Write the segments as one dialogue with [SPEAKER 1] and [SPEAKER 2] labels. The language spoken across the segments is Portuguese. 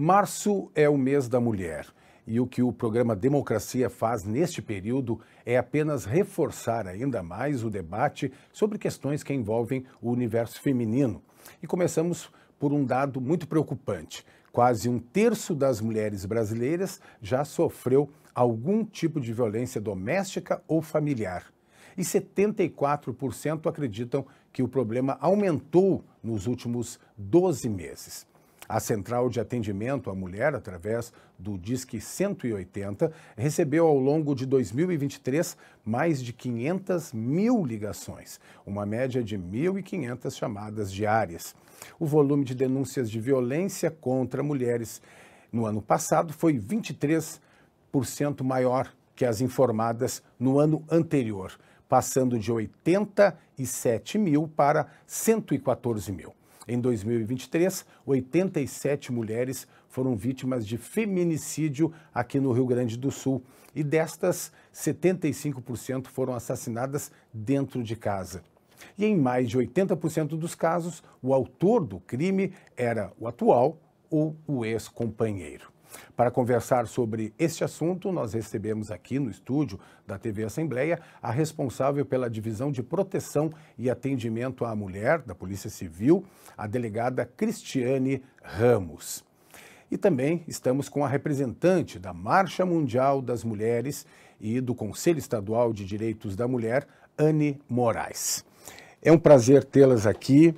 [SPEAKER 1] Março é o mês da mulher. E o que o programa Democracia faz neste período é apenas reforçar ainda mais o debate sobre questões que envolvem o universo feminino. E começamos por um dado muito preocupante: quase um terço das mulheres brasileiras já sofreu algum tipo de violência doméstica ou familiar. E 74% acreditam que o problema aumentou nos últimos 12 meses. A Central de Atendimento à Mulher, através do Disque 180, recebeu ao longo de 2023 mais de 500 mil ligações, uma média de 1.500 chamadas diárias. O volume de denúncias de violência contra mulheres no ano passado foi 23% maior que as informadas no ano anterior, passando de 87 mil para 114 mil. Em 2023, 87 mulheres foram vítimas de feminicídio aqui no Rio Grande do Sul. E destas, 75% foram assassinadas dentro de casa. E em mais de 80% dos casos, o autor do crime era o atual ou o ex-companheiro. Para conversar sobre este assunto, nós recebemos aqui no estúdio da TV Assembleia a responsável pela divisão de proteção e atendimento à mulher da Polícia Civil, a delegada Cristiane Ramos. E também estamos com a representante da Marcha Mundial das Mulheres e do Conselho Estadual de Direitos da Mulher, Anne Moraes. É um prazer tê-las aqui,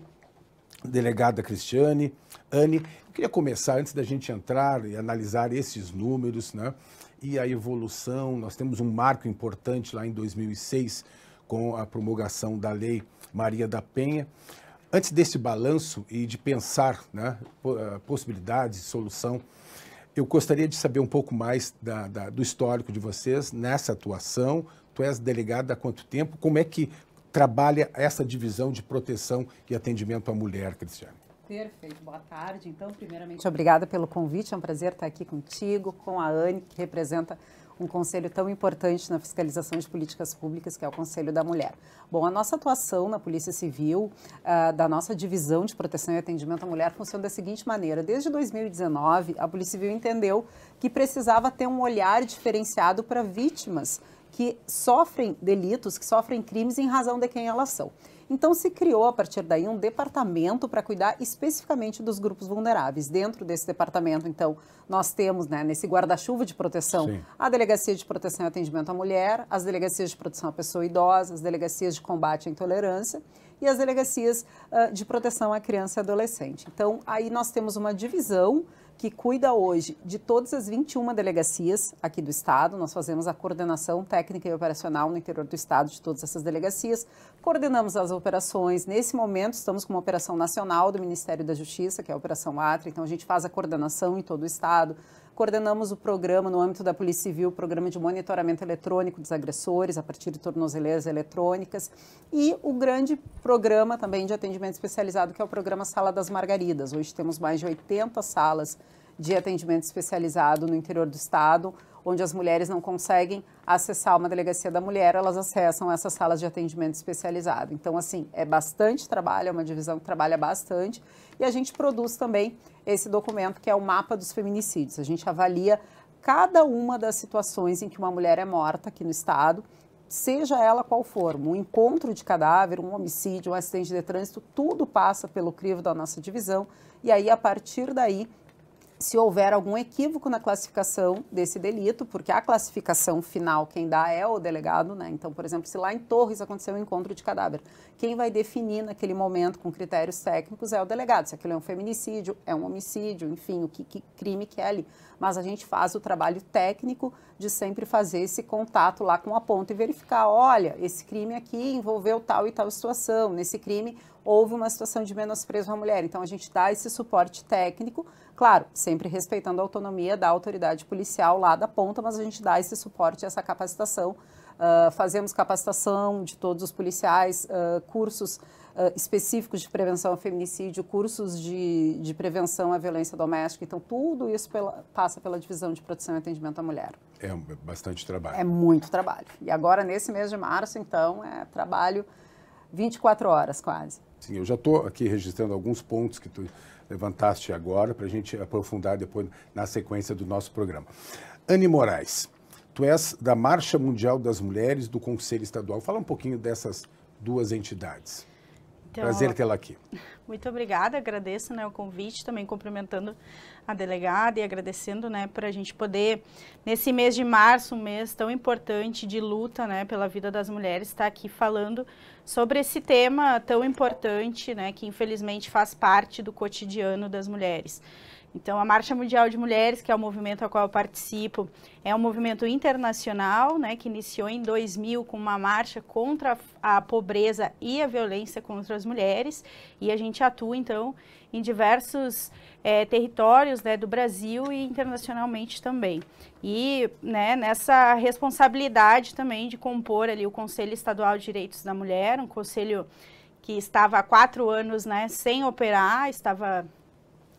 [SPEAKER 1] delegada Cristiane. Anne, Queria começar, antes da gente entrar e analisar esses números né, e a evolução, nós temos um marco importante lá em 2006 com a promulgação da Lei Maria da Penha. Antes desse balanço e de pensar né, eh, possibilidades, solução, eu gostaria de saber um pouco mais da, da, do histórico de vocês nessa atuação. Tu és delegado há quanto tempo? Como é que trabalha essa divisão de proteção e atendimento à mulher, Cristiane?
[SPEAKER 2] Perfeito, boa tarde. Então, primeiramente. obrigada pelo convite, é um prazer estar aqui contigo, com a Anne, que representa um conselho tão importante na fiscalização de políticas públicas, que é o Conselho da Mulher. Bom, a nossa atuação na Polícia Civil, uh, da nossa divisão de proteção e atendimento à mulher, funciona da seguinte maneira: desde 2019, a Polícia Civil entendeu que precisava ter um olhar diferenciado para vítimas que sofrem delitos, que sofrem crimes em razão de quem elas são. Então se criou a partir daí um departamento para cuidar especificamente dos grupos vulneráveis. Dentro desse departamento, então, nós temos, né, nesse guarda-chuva de proteção, Sim. a Delegacia de Proteção e Atendimento à Mulher, as Delegacias de Proteção à Pessoa Idosa, as Delegacias de Combate à Intolerância e as Delegacias uh, de Proteção à Criança e Adolescente. Então, aí nós temos uma divisão que cuida hoje de todas as 21 delegacias aqui do Estado. Nós fazemos a coordenação técnica e operacional no interior do Estado de todas essas delegacias. Coordenamos as operações. Nesse momento, estamos com uma operação nacional do Ministério da Justiça, que é a Operação Atra. Então, a gente faz a coordenação em todo o Estado. Coordenamos o programa, no âmbito da Polícia Civil, o programa de monitoramento eletrônico dos agressores, a partir de tornozeleiras eletrônicas. E o grande programa também de atendimento especializado, que é o programa Sala das Margaridas. Hoje temos mais de 80 salas de atendimento especializado no interior do estado, onde as mulheres não conseguem acessar uma delegacia da mulher, elas acessam essas salas de atendimento especializado. Então, assim, é bastante trabalho, é uma divisão que trabalha bastante. E a gente produz também esse documento que é o mapa dos feminicídios. A gente avalia cada uma das situações em que uma mulher é morta aqui no estado, seja ela qual for, um encontro de cadáver, um homicídio, um acidente de trânsito, tudo passa pelo crivo da nossa divisão. E aí, a partir daí, se houver algum equívoco na classificação desse delito, porque a classificação final quem dá é o delegado, né? Então, por exemplo, se lá em Torres aconteceu um encontro de cadáver, quem vai definir naquele momento com critérios técnicos é o delegado. Se aquilo é um feminicídio, é um homicídio, enfim, o que, que crime que é ali. Mas a gente faz o trabalho técnico de sempre fazer esse contato lá com a ponta e verificar, olha, esse crime aqui envolveu tal e tal situação, nesse crime houve uma situação de menosprezo à mulher. Então a gente dá esse suporte técnico, claro, sempre respeitando a autonomia da autoridade policial lá da ponta, mas a gente dá esse suporte, essa capacitação. Uh, fazemos capacitação de todos os policiais, uh, cursos uh, específicos de prevenção ao feminicídio, cursos de, de prevenção à violência doméstica. Então, tudo isso pela, passa pela divisão de proteção e atendimento à mulher.
[SPEAKER 1] É, é bastante trabalho.
[SPEAKER 2] É muito trabalho. E agora, nesse mês de março, então, é trabalho 24 horas quase.
[SPEAKER 1] Sim, eu já estou aqui registrando alguns pontos que tu levantaste agora para a gente aprofundar depois na sequência do nosso programa. Anne Moraes, tu és da Marcha Mundial das Mulheres do Conselho Estadual. Fala um pouquinho dessas duas entidades. Então, Prazer tê-la aqui.
[SPEAKER 3] Muito obrigada, agradeço né, o convite, também cumprimentando a delegada e agradecendo né, para a gente poder, nesse mês de março, um mês tão importante de luta né, pela vida das mulheres, estar tá aqui falando sobre esse tema tão importante, né, que infelizmente faz parte do cotidiano das mulheres. Então, a Marcha Mundial de Mulheres, que é o movimento ao qual eu participo, é um movimento internacional, né, que iniciou em 2000 com uma marcha contra a pobreza e a violência contra as mulheres, e a gente atua, então, em diversos é, territórios né, do Brasil e internacionalmente também. E né, nessa responsabilidade também de compor ali o Conselho Estadual de Direitos da Mulher, um conselho que estava há quatro anos né, sem operar, estava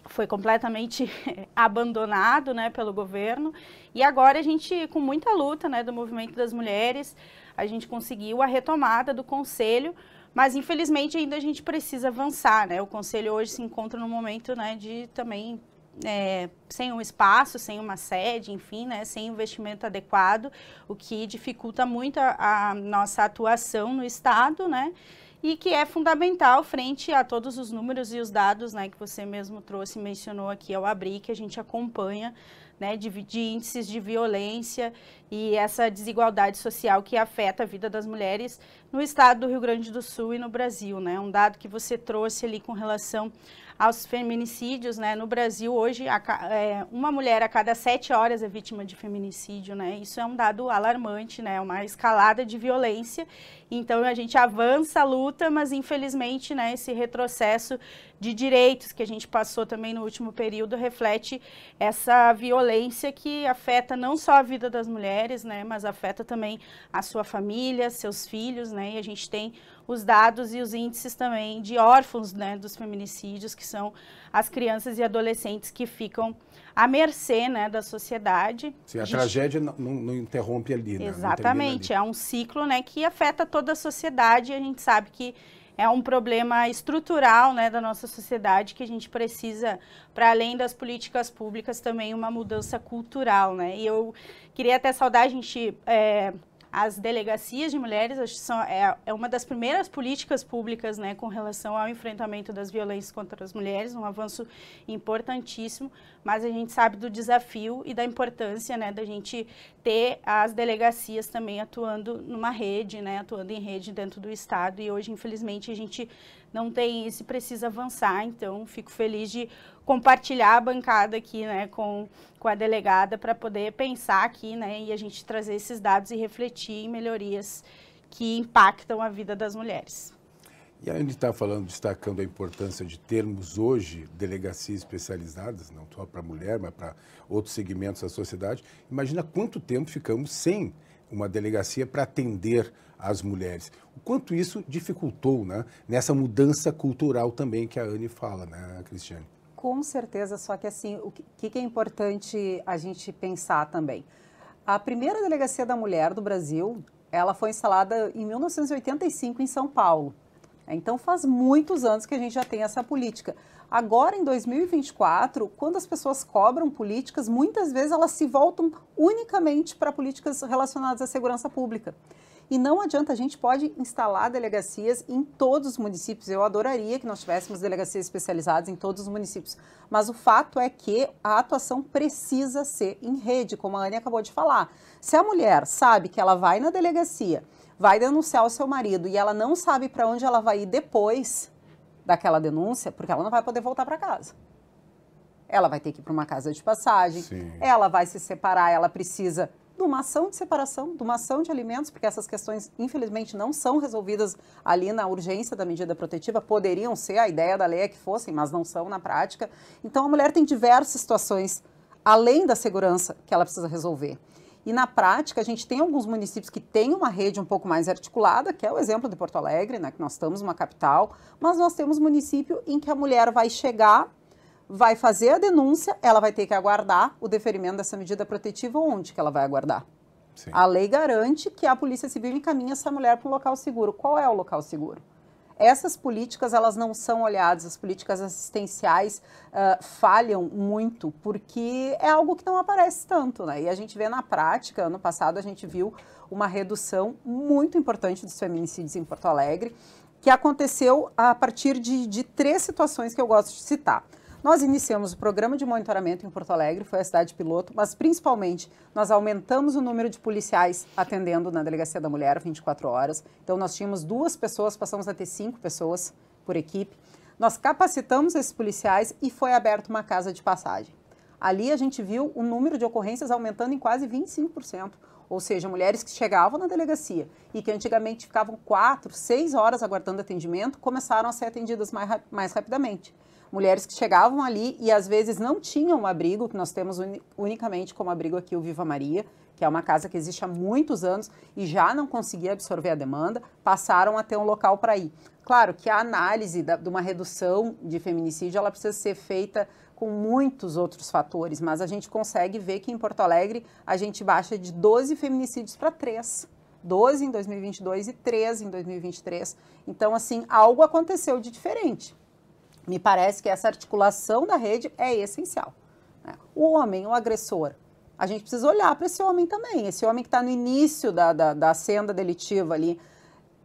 [SPEAKER 3] foi completamente abandonado né, pelo governo. E agora a gente, com muita luta né, do movimento das mulheres, a gente conseguiu a retomada do conselho, mas infelizmente ainda a gente precisa avançar. Né? O conselho hoje se encontra no momento né, de também é, sem um espaço, sem uma sede, enfim, né, sem investimento adequado, o que dificulta muito a, a nossa atuação no Estado, né? e que é fundamental frente a todos os números e os dados né, que você mesmo trouxe e mencionou aqui ao abrir, que a gente acompanha né, de, de índices de violência e essa desigualdade social que afeta a vida das mulheres no estado do Rio Grande do Sul e no Brasil, né? Um dado que você trouxe ali com relação aos feminicídios, né? No Brasil hoje a, é, uma mulher a cada sete horas é vítima de feminicídio, né? Isso é um dado alarmante, né? Uma escalada de violência. Então a gente avança a luta, mas infelizmente, né? Esse retrocesso de direitos que a gente passou também no último período reflete essa violência que afeta não só a vida das mulheres mulheres, né, mas afeta também a sua família, seus filhos, né, e a gente tem os dados e os índices também de órfãos, né, dos feminicídios, que são as crianças e adolescentes que ficam à mercê, né, da sociedade. Sim, a, a gente...
[SPEAKER 1] tragédia não, não, interrompe ali, né? Exatamente,
[SPEAKER 3] ali. é um ciclo, né, que afeta toda a sociedade e a gente sabe que é um problema estrutural né, da nossa sociedade que a gente precisa, para além das políticas públicas, também uma mudança cultural. Né? E eu queria até saudar, a gente é, as delegacias de mulheres acho que são, é, é uma das primeiras políticas públicas né, com relação ao enfrentamento das violências contra as mulheres, um avanço importantíssimo, mas a gente sabe do desafio e da importância né, da gente ter as delegacias também atuando numa rede, né, atuando em rede dentro do Estado. E hoje, infelizmente, a gente não tem e precisa avançar. Então, fico feliz de compartilhar a bancada aqui né, com, com a delegada para poder pensar aqui né, e a gente trazer esses dados e refletir em melhorias que impactam a vida das mulheres.
[SPEAKER 1] E a Anne está falando, destacando a importância de termos hoje delegacias especializadas, não só para mulher, mas para outros segmentos da sociedade. Imagina quanto tempo ficamos sem uma delegacia para atender as mulheres. O quanto isso dificultou né, nessa mudança cultural também que a Anne fala, né, Cristiane?
[SPEAKER 2] Com certeza, só que assim, o que, que é importante a gente pensar também? A primeira delegacia da mulher do Brasil, ela foi instalada em 1985 em São Paulo. Né? Então faz muitos anos que a gente já tem essa política. Agora, em 2024, quando as pessoas cobram políticas, muitas vezes elas se voltam unicamente para políticas relacionadas à segurança pública. E não adianta, a gente pode instalar delegacias em todos os municípios. Eu adoraria que nós tivéssemos delegacias especializadas em todos os municípios. Mas o fato é que a atuação precisa ser em rede, como a Anne acabou de falar. Se a mulher sabe que ela vai na delegacia vai denunciar o seu marido e ela não sabe para onde ela vai ir depois daquela denúncia, porque ela não vai poder voltar para casa. Ela vai ter que ir para uma casa de passagem, Sim. ela vai se separar, ela precisa de uma ação de separação, de uma ação de alimentos, porque essas questões, infelizmente, não são resolvidas ali na urgência da medida protetiva. Poderiam ser, a ideia da lei é que fossem, mas não são na prática. Então, a mulher tem diversas situações, além da segurança, que ela precisa resolver. E na prática, a gente tem alguns municípios que têm uma rede um pouco mais articulada, que é o exemplo de Porto Alegre, né, que nós estamos uma capital, mas nós temos município em que a mulher vai chegar, vai fazer a denúncia, ela vai ter que aguardar o deferimento dessa medida protetiva onde que ela vai aguardar. Sim. A lei garante que a Polícia Civil encaminhe essa mulher para um local seguro. Qual é o local seguro? essas políticas elas não são olhadas, as políticas assistenciais uh, falham muito porque é algo que não aparece tanto, né? E a gente vê na prática, ano passado a gente viu uma redução muito importante dos feminicídios em Porto Alegre, que aconteceu a partir de, de três situações que eu gosto de citar. Nós iniciamos o programa de monitoramento em Porto Alegre, foi a cidade piloto, mas principalmente nós aumentamos o número de policiais atendendo na Delegacia da Mulher 24 horas. Então nós tínhamos duas pessoas, passamos a ter cinco pessoas por equipe. Nós capacitamos esses policiais e foi aberta uma casa de passagem. Ali a gente viu o número de ocorrências aumentando em quase 25%. Ou seja, mulheres que chegavam na delegacia e que antigamente ficavam quatro, seis horas aguardando atendimento, começaram a ser atendidas mais, mais rapidamente mulheres que chegavam ali e às vezes não tinham um abrigo, que nós temos unicamente como abrigo aqui o Viva Maria, que é uma casa que existe há muitos anos e já não conseguia absorver a demanda, passaram a ter um local para ir. Claro que a análise da, de uma redução de feminicídio ela precisa ser feita com muitos outros fatores, mas a gente consegue ver que em Porto Alegre a gente baixa de 12 feminicídios para 3. 12 em 2022 e 13 em 2023. Então, assim, algo aconteceu de diferente. Me parece que essa articulação da rede é essencial. Né? O homem, o agressor, a gente precisa olhar para esse homem também, esse homem que está no início da, da, da senda delitiva ali.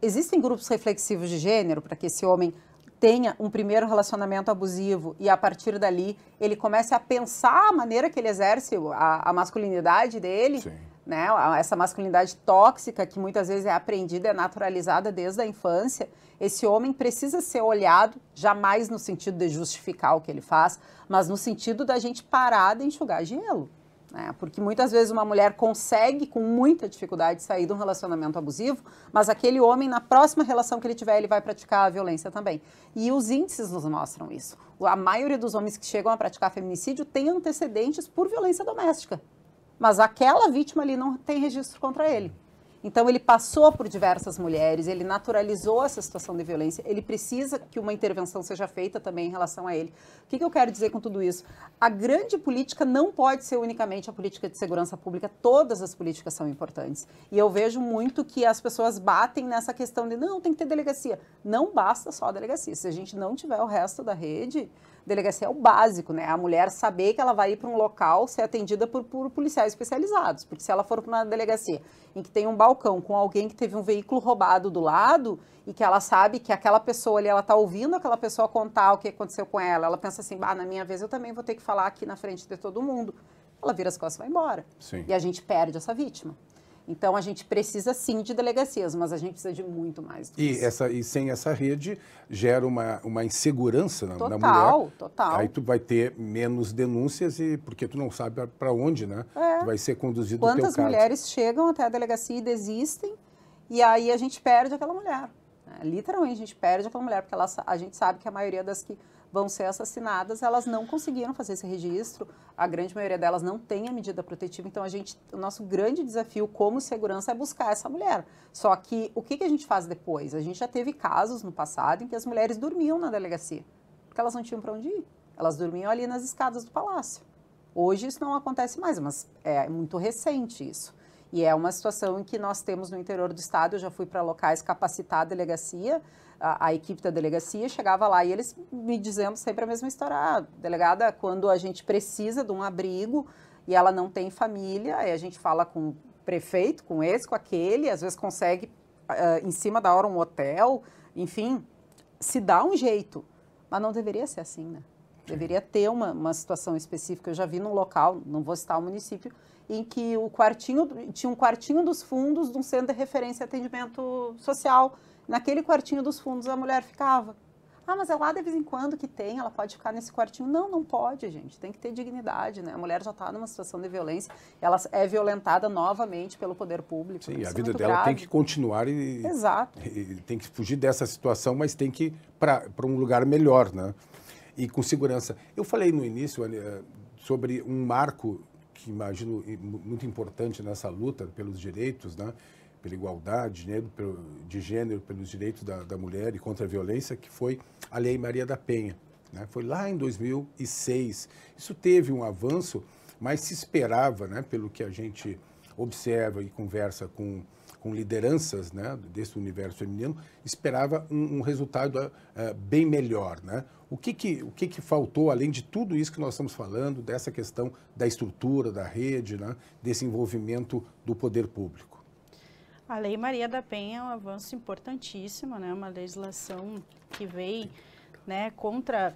[SPEAKER 2] Existem grupos reflexivos de gênero para que esse homem tenha um primeiro relacionamento abusivo e a partir dali ele comece a pensar a maneira que ele exerce a, a masculinidade dele. Sim né? Essa masculinidade tóxica que muitas vezes é aprendida, é naturalizada desde a infância. Esse homem precisa ser olhado, jamais no sentido de justificar o que ele faz, mas no sentido da gente parar de enxugar gelo. Né? Porque muitas vezes uma mulher consegue com muita dificuldade sair de um relacionamento abusivo, mas aquele homem, na próxima relação que ele tiver, ele vai praticar a violência também. E os índices nos mostram isso. A maioria dos homens que chegam a praticar feminicídio tem antecedentes por violência doméstica mas aquela vítima ali não tem registro contra ele. Então ele passou por diversas mulheres, ele naturalizou essa situação de violência, ele precisa que uma intervenção seja feita também em relação a ele. O que, que eu quero dizer com tudo isso? A grande política não pode ser unicamente a política de segurança pública, todas as políticas são importantes. E eu vejo muito que as pessoas batem nessa questão de não, tem que ter delegacia. Não basta só a delegacia, se a gente não tiver o resto da rede, delegacia é o básico, né? A mulher saber que ela vai ir para um local ser atendida por, por, policiais especializados, porque se ela for para uma delegacia em que tem um balcão com alguém que teve um veículo roubado do lado e que ela sabe que aquela pessoa ali, ela está ouvindo aquela pessoa contar o que aconteceu com ela, ela pensa assim, bah, na minha vez eu também vou ter que falar aqui na frente de todo mundo. Ela vira as costas e vai embora. Sim. E a gente perde essa vítima. Então a gente precisa sim de delegacias, mas a gente precisa de muito mais.
[SPEAKER 1] e, isso. essa, e sem essa rede gera uma, uma insegurança na, total, na mulher. Total, total. Aí tu vai ter menos denúncias e porque tu não sabe para onde, né? É. Tu vai ser conduzido. Quantas mulheres
[SPEAKER 2] chegam até a delegacia e desistem e aí a gente perde aquela mulher. Né? Literalmente a gente perde aquela mulher porque ela, a gente sabe que a maioria das que vão ser assassinadas, elas não conseguiram fazer esse registro, a grande maioria delas não tem a medida protetiva, então a gente, o nosso grande desafio como segurança é buscar essa mulher. Só que o que, que a gente faz depois? A gente já teve casos no passado em que as mulheres dormiam na delegacia, porque elas não tinham para onde ir, elas dormiam ali nas escadas do palácio. Hoje isso não acontece mais, mas é muito recente isso. E é uma situação em que nós temos no interior do estado, eu já fui para locais capacitar a delegacia, a, a, equipe da delegacia, chegava lá e eles me dizendo sempre a mesma história. Ah, delegada, quando a gente precisa de um abrigo e ela não tem família, aí a gente fala com o prefeito, com esse, com aquele, às vezes consegue uh, em cima da hora um hotel, enfim, se dá um jeito. Mas não deveria ser assim, né? Deveria ter uma, uma situação específica. Eu já vi num local, não vou citar o município, em que o quartinho tinha um quartinho dos fundos de um centro de referência e atendimento social. Naquele quartinho dos fundos a mulher ficava. Ah, mas é lá de vez em quando que tem, ela pode ficar nesse quartinho. Não, não pode, gente. Tem que ter dignidade, né? A mulher já está numa situação de violência, ela é violentada novamente pelo poder público. Sim, a é vida dela grave. tem que
[SPEAKER 1] continuar e, Exato. E tem que fugir dessa situação, mas tem que ir para um lugar melhor, né? e com segurança. Eu falei no início eh, sobre um marco que imagino muito importante nessa luta pelos direitos, né? pela igualdade né, de gênero, pelos direitos da, da, mulher e contra a violência, que foi a Lei Maria da Penha. Né? Foi lá em 2006. Isso teve um avanço, mas se esperava, né? pelo que a gente observa e conversa com com lideranças né, desse universo feminino, esperava um, um resultado uh, bem melhor. Né? O, que, que, o que, que faltou, além de tudo isso que nós estamos falando, dessa questão da estrutura, da rede, né, desse envolvimento do poder público?
[SPEAKER 3] A Lei Maria da Penha é um avanço importantíssimo, né? É uma legislação que veio né, contra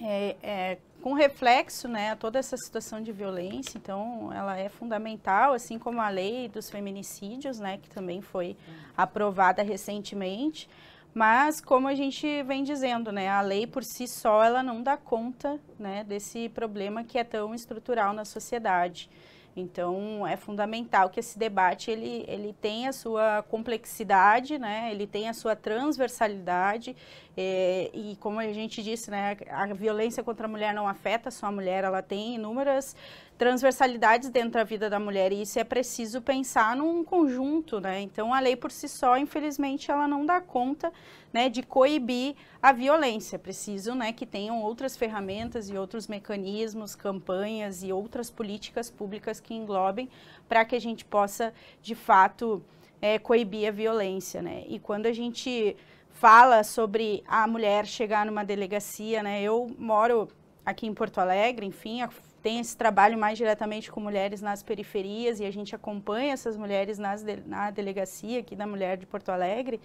[SPEAKER 3] é, é, com reflexo, né, toda essa situação de violência, então ela é fundamental, assim como a lei dos feminicídios, né, que também foi aprovada recentemente, mas como a gente vem dizendo, né, a lei por si só ela não dá conta, né, desse problema que é tão estrutural na sociedade. Então, é fundamental que esse debate ele, ele tenha a sua complexidade, né? ele tenha a sua transversalidade é, e, como a gente disse, né, a violência contra a mulher não afeta só a mulher, ela tem inúmeras transversalidades dentro da vida da mulher e isso é preciso pensar num conjunto, né? Então a lei por si só, infelizmente, ela não dá conta, né, de coibir a violência. É preciso, né, que tenham outras ferramentas e outros mecanismos, campanhas e outras políticas públicas que englobem para que a gente possa, de fato, é, coibir a violência, né? E quando a gente fala sobre a mulher chegar numa delegacia, né? Eu moro aqui em Porto Alegre, enfim, a tem esse trabalho mais diretamente com mulheres nas periferias e a gente acompanha essas mulheres nas de, na delegacia aqui da Mulher de Porto Alegre,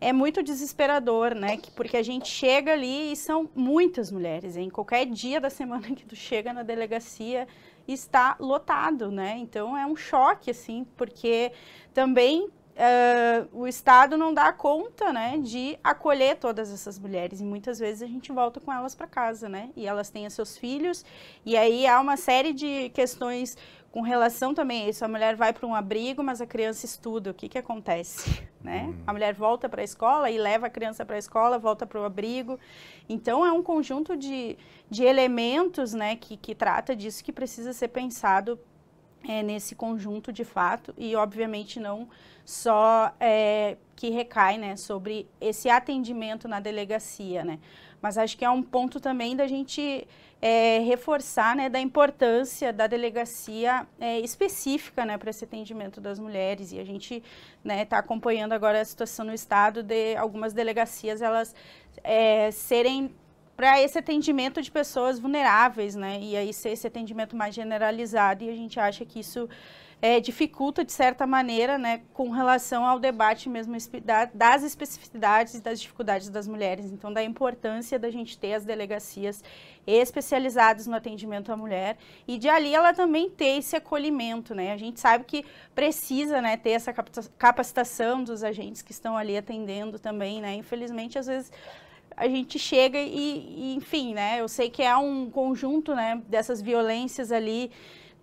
[SPEAKER 3] é muito desesperador, né? Porque a gente chega ali e são muitas mulheres. Em qualquer dia da semana que tu chega na delegacia, está lotado, né? Então é um choque, assim, porque também Uh, o Estado não dá conta, né, de acolher todas essas mulheres e muitas vezes a gente volta com elas para casa, né? E elas têm seus filhos e aí há uma série de questões com relação também a isso. A mulher vai para um abrigo, mas a criança estuda. O que que acontece, né? Hum. A mulher volta para a escola e leva a criança para a escola, volta para o abrigo. Então é um conjunto de, de elementos, né, que, que trata disso que precisa ser pensado é, nesse conjunto de fato e obviamente não só é, que recai né, sobre esse atendimento na delegacia, né? Mas acho que é um ponto também da gente é, reforçar né, da importância da delegacia é, específica né, para esse atendimento das mulheres. E a gente está né, acompanhando agora a situação no Estado de algumas delegacias elas é, serem para esse atendimento de pessoas vulneráveis, né? E aí ser esse atendimento mais generalizado e a gente acha que isso é, dificulta de certa maneira, né, com relação ao debate mesmo das especificidades das dificuldades das mulheres. Então, da importância da gente ter as delegacias especializadas no atendimento à mulher e de ali ela também ter esse acolhimento, né? A gente sabe que precisa, né, ter essa capacitação dos agentes que estão ali atendendo também, né? Infelizmente, às vezes a gente chega e, e, enfim, né? Eu sei que há um conjunto, né, dessas violências ali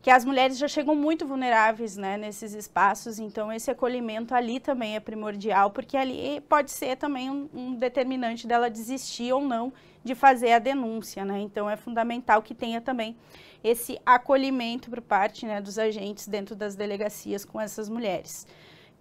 [SPEAKER 3] que as mulheres já chegam muito vulneráveis, né, nesses espaços. Então esse acolhimento ali também é primordial, porque ali pode ser também um, um determinante dela desistir ou não de fazer a denúncia, né? Então é fundamental que tenha também esse acolhimento por parte, né, dos agentes dentro das delegacias com essas mulheres.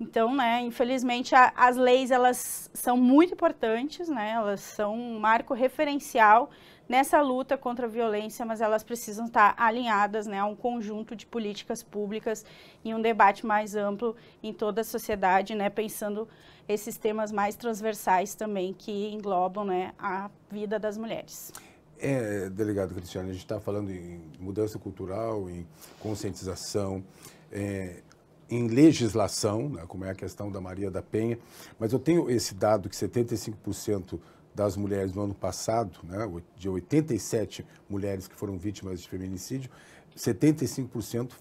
[SPEAKER 3] Então, né, infelizmente, a, as leis elas são muito importantes, né, elas são um marco referencial nessa luta contra a violência, mas elas precisam estar alinhadas né, a um conjunto de políticas públicas e um debate mais amplo em toda a sociedade, né, pensando esses temas mais transversais também que englobam né, a vida das mulheres.
[SPEAKER 1] É, delegado Cristiano, a gente está falando em mudança cultural, em conscientização. É, em legislação, né, como é a questão da Maria da Penha, mas eu tenho esse dado que 75% das mulheres no ano passado, né, de 87 mulheres que foram vítimas de feminicídio, 75%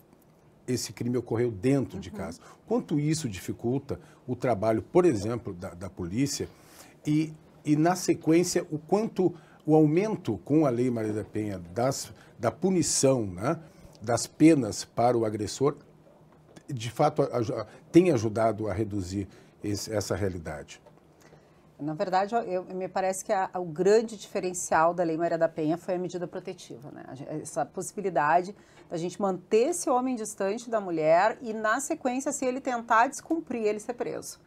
[SPEAKER 1] esse crime ocorreu dentro uhum. de casa. Quanto isso dificulta o trabalho, por exemplo, da, da polícia e, e, na sequência, o quanto o aumento com a Lei Maria da Penha das, da punição, né, das penas para o agressor de fato, tem ajudado a reduzir esse, essa realidade?
[SPEAKER 2] Na verdade, eu, me parece que a, o grande diferencial da Lei Maria da Penha foi a medida protetiva, né? essa possibilidade da gente manter esse homem distante da mulher e, na sequência, se ele tentar descumprir, ele ser preso.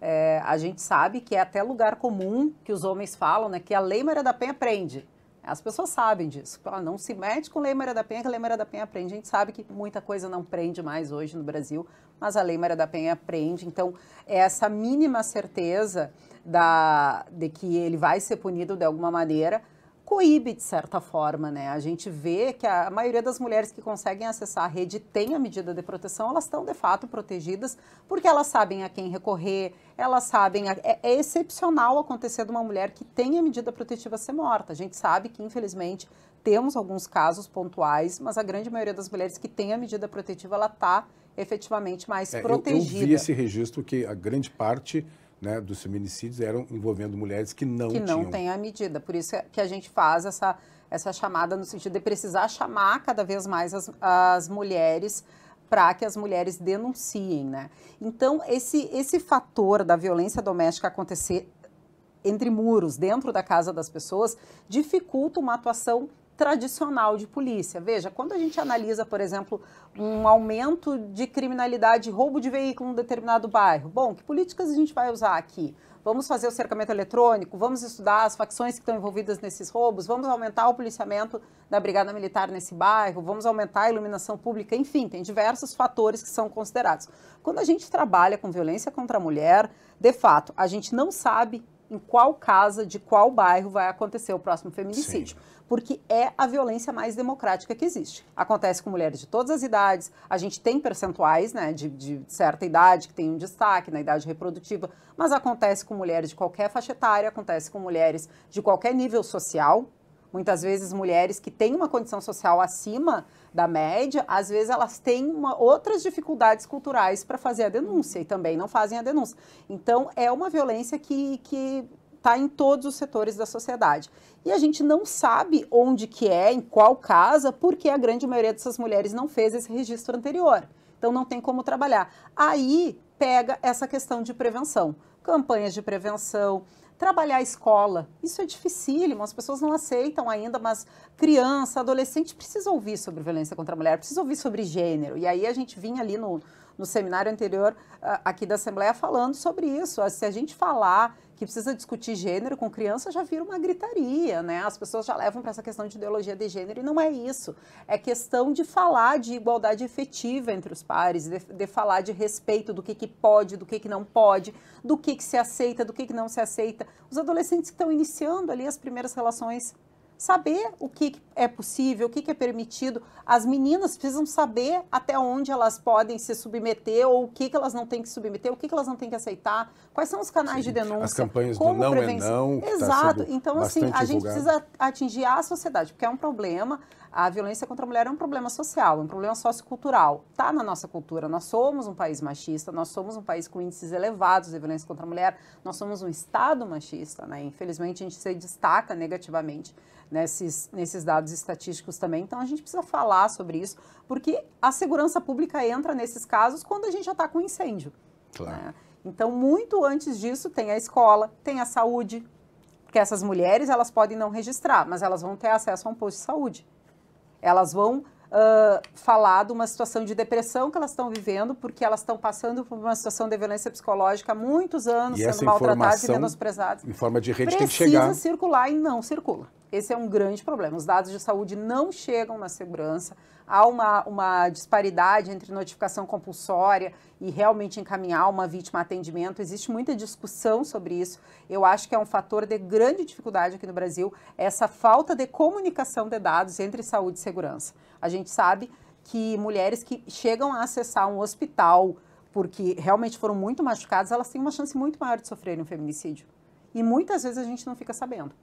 [SPEAKER 2] É, a gente sabe que é até lugar comum que os homens falam, né, que a Lei Maria da Penha prende. As pessoas sabem disso. Ela tipo, ah, não se mete com Lei Maria da Penha, que a Lei Maria da Penha prende. A gente sabe que muita coisa não prende mais hoje no Brasil, mas a Lei Maria da Penha prende. Então, é essa mínima certeza da, de que ele vai ser punido de alguma maneira coíbe de certa forma, né? A gente vê que a maioria das mulheres que conseguem acessar a rede tem a medida de proteção, elas estão de fato protegidas porque elas sabem a quem recorrer, elas sabem. A... É, é, excepcional acontecer de uma mulher que tem a medida protetiva ser morta. A gente sabe que, infelizmente, temos alguns casos pontuais, mas a grande maioria das mulheres que tem a medida protetiva, ela está efetivamente mais é, protegida. Eu, eu vi esse
[SPEAKER 1] registro que a grande parte né, dos feminicídios eram envolvendo mulheres que não que não tinham. tem
[SPEAKER 2] a medida. Por isso que a gente faz essa, essa chamada no sentido de precisar chamar cada vez mais as, as mulheres para que as mulheres denunciem, né? Então esse esse fator da violência doméstica acontecer entre muros, dentro da casa das pessoas, dificulta uma atuação tradicional de polícia. Veja, quando a gente analisa, por exemplo, um aumento de criminalidade, roubo de veículo em um determinado bairro, bom, que políticas a gente vai usar aqui? Vamos fazer o cercamento eletrônico, vamos estudar as facções que estão envolvidas nesses roubos, vamos aumentar o policiamento da Brigada Militar nesse bairro, vamos aumentar a iluminação pública, enfim, tem diversos fatores que são considerados. Quando a gente trabalha com violência contra a mulher, de fato, a gente não sabe em qual casa, de qual bairro vai acontecer o próximo feminicídio. Sim. Porque é a violência mais democrática que existe. Acontece com mulheres de todas as idades, a gente tem percentuais né, de, de certa idade que tem um destaque na idade reprodutiva, mas acontece com mulheres de qualquer faixa etária, acontece com mulheres de qualquer nível social. Muitas vezes mulheres que têm uma condição social acima da média, às vezes elas têm uma, outras dificuldades culturais para fazer a denúncia e também não fazem a denúncia. Então, é uma violência que, que está em todos os setores da sociedade. E a gente não sabe onde que é, em qual casa, porque a grande maioria dessas mulheres não fez esse registro anterior. Então não tem como trabalhar. Aí pega essa questão de prevenção, campanhas de prevenção, Trabalhar a escola, isso é dificílimo, as pessoas não aceitam ainda, mas criança, adolescente precisa ouvir sobre violência contra a mulher, precisa ouvir sobre gênero. E aí a gente vinha ali no, no seminário anterior ah, aqui da Assembleia falando sobre isso. Ah, se a gente falar que precisa discutir gênero com criança já vira uma gritaria, né? As pessoas já levam para essa questão de ideologia de gênero e não é isso. É questão de falar de igualdade efetiva entre os pares, de, de falar de respeito do que, que pode, do que, que não pode, do que, que se aceita, do que, que não se aceita. Os adolescentes que estão iniciando ali as primeiras relações saber o que é possível, o que é permitido. As meninas precisam saber até onde elas podem se submeter ou o que elas não têm que submeter, o que elas não têm que aceitar, quais são os canais Sim, de denúncia. As campanhas como do não é prevenção. é não. Tá Exato. Tá então, assim, a divulgado. gente precisa atingir a sociedade, porque é um problema. A violência contra a mulher é um problema social, é um problema sociocultural. Está na nossa cultura. Nós somos um país machista, nós somos um país com índices elevados de violência contra a mulher, nós somos um Estado machista, né? Infelizmente, a gente se destaca negativamente nesses, nesses dados estatísticos também. Então a gente precisa falar sobre isso, porque a segurança pública entra nesses casos quando a gente já está com incêndio. Claro. Né? Então, muito antes disso, tem a escola, tem a saúde, porque essas mulheres elas podem não registrar, mas elas vão ter acesso a um posto de saúde. Elas vão Uh, falar de uma situação de depressão que elas estão vivendo, porque elas estão passando por uma situação de violência psicológica há muitos anos, e sendo maltratadas e menosprezadas. Em forma de rede Precisa tem que chegar. Precisa circular e não circula. Esse é um grande problema. Os dados de saúde não chegam na segurança, há uma, uma disparidade entre notificação compulsória e realmente encaminhar uma vítima a atendimento. Existe muita discussão sobre isso. Eu acho que é um fator de grande dificuldade aqui no Brasil, essa falta de comunicação de dados entre saúde e segurança. A gente sabe que mulheres que chegam a acessar um hospital porque realmente foram muito machucadas, elas têm uma chance muito maior de sofrerem um feminicídio. E muitas vezes a gente não fica sabendo.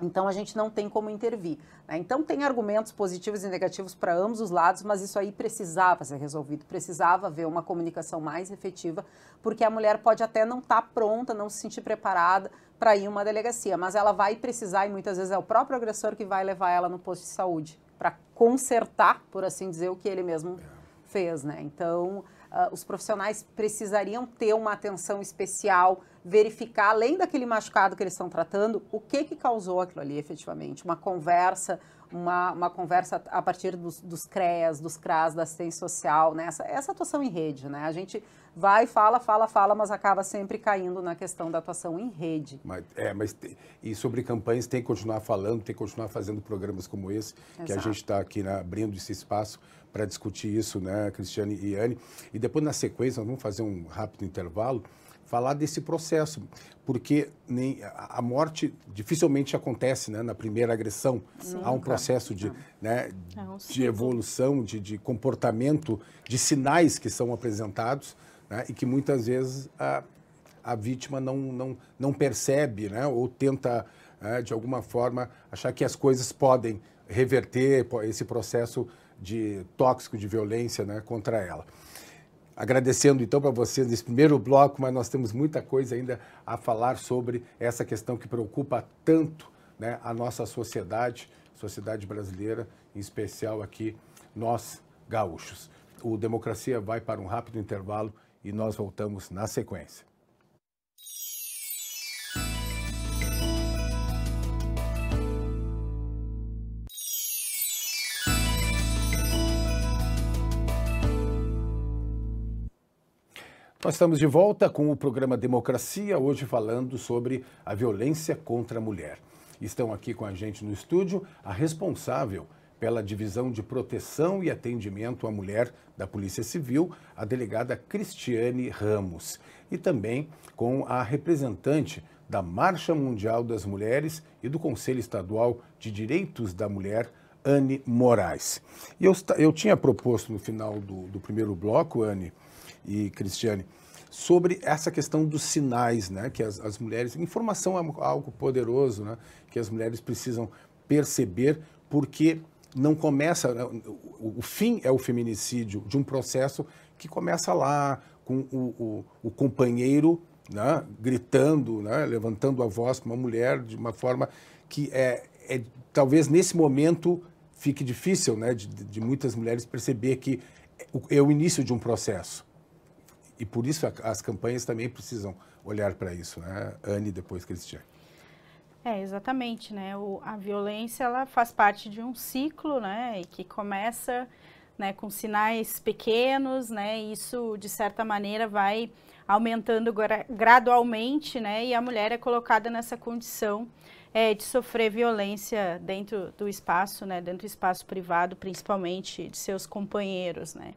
[SPEAKER 2] Então a gente não tem como intervir. Né? Então tem argumentos positivos e negativos para ambos os lados, mas isso aí precisava ser resolvido, precisava haver uma comunicação mais efetiva, porque a mulher pode até não estar tá pronta, não se sentir preparada para ir uma delegacia, mas ela vai precisar e muitas vezes é o próprio agressor que vai levar ela no posto de saúde para consertar, por assim dizer, o que ele mesmo fez, né? Então uh, os profissionais precisariam ter uma atenção especial verificar, além daquele machucado que eles estão tratando, o que, que causou aquilo ali efetivamente. Uma conversa, uma, uma conversa a partir dos, dos CREAS, dos CRAS, da assistência social, né? essa, essa atuação em rede. Né? A gente vai, fala, fala, fala, mas acaba sempre caindo na questão da atuação em rede.
[SPEAKER 1] Mas, é, mas e sobre campanhas tem que continuar falando, tem que continuar fazendo programas como esse, Exato. que a gente está aqui né, abrindo esse espaço para discutir isso, né, Cristiane e Anne. E depois, na sequência, vamos fazer um rápido intervalo falar desse processo, porque nem a morte dificilmente acontece né, na primeira agressão. Sim, Há um processo de, né, é de evolução, de, de, comportamento, de sinais que são apresentados né, e que muitas vezes a, a vítima não, não, não percebe né, ou tenta, né, de alguma forma, achar que as coisas podem reverter esse processo de tóxico de violência né, contra ela. Agradecendo então para você nesse primeiro bloco, mas nós temos muita coisa ainda a falar sobre essa questão que preocupa tanto né, a nossa sociedade, sociedade brasileira, em especial aqui nós gaúchos. O Democracia vai para um rápido intervalo e nós voltamos na sequência. Nós estamos de volta com o programa Democracia, hoje falando sobre a violência contra a mulher. Estão aqui com a gente no estúdio a responsável pela Divisão de Proteção e Atendimento à Mulher da Polícia Civil, a delegada Cristiane Ramos, e também com a representante da Marcha Mundial das Mulheres e do Conselho Estadual de Direitos da Mulher, Anne Moraes. E eu, eu tinha proposto no final do, do primeiro bloco, Anne, e Cristiane, sobre essa questão dos sinais, né? Que as, as mulheres. Informação é algo poderoso, né? Que as mulheres precisam perceber, porque não começa. Né, o, o fim é o feminicídio de um processo que começa lá, com o, o, o companheiro né, gritando, né, levantando a voz para uma mulher de uma forma que é, é talvez nesse momento fique difícil né, de, de, muitas mulheres perceber que é o é início de um processo. E por isso as campanhas também precisam olhar para isso, né? Anne, depois Cristiane.
[SPEAKER 3] É, exatamente, né? O, a violência, ela faz parte de um ciclo, né? E que começa né, com sinais pequenos, né? isso, de certa maneira, vai aumentando gra gradualmente, né? E a mulher é colocada nessa condição é, de sofrer violência dentro do espaço, né, dentro do espaço privado, principalmente de seus companheiros, né.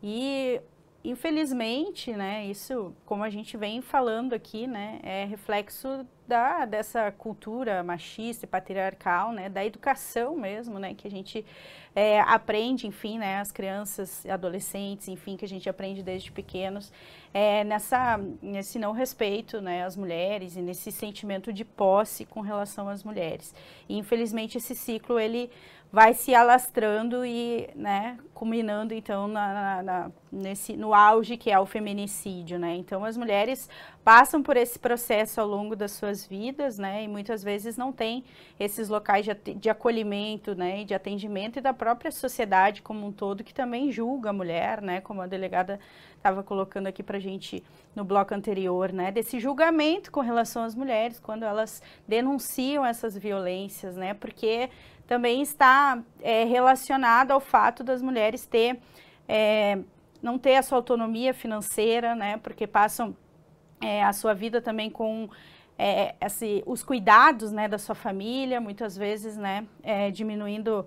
[SPEAKER 3] E infelizmente, né, isso, como a gente vem falando aqui, né, é reflexo da, dessa cultura machista e patriarcal, né, da educação mesmo, né, que a gente é, aprende, enfim, né, as crianças, adolescentes, enfim, que a gente aprende desde pequenos, é, nessa, nesse não respeito, né, às mulheres e nesse sentimento de posse com relação às mulheres. E, infelizmente, esse ciclo, ele vai se alastrando e, né, culminando então na, na, nesse, no auge que é o feminicídio, né? Então as mulheres passam por esse processo ao longo das suas vidas, né? E muitas vezes não tem esses locais de, de acolhimento, né? E de atendimento e da própria sociedade como um todo que também julga a mulher, né? Como a delegada estava colocando aqui para gente no bloco anterior, né? Desse julgamento com relação às mulheres quando elas denunciam essas violências, né? Porque também está é, relacionada ao fato das mulheres ter, é, não ter a sua autonomia financeira, né, porque passam é, a sua vida também com é, os cuidados né, da sua família, muitas vezes né, é, diminuindo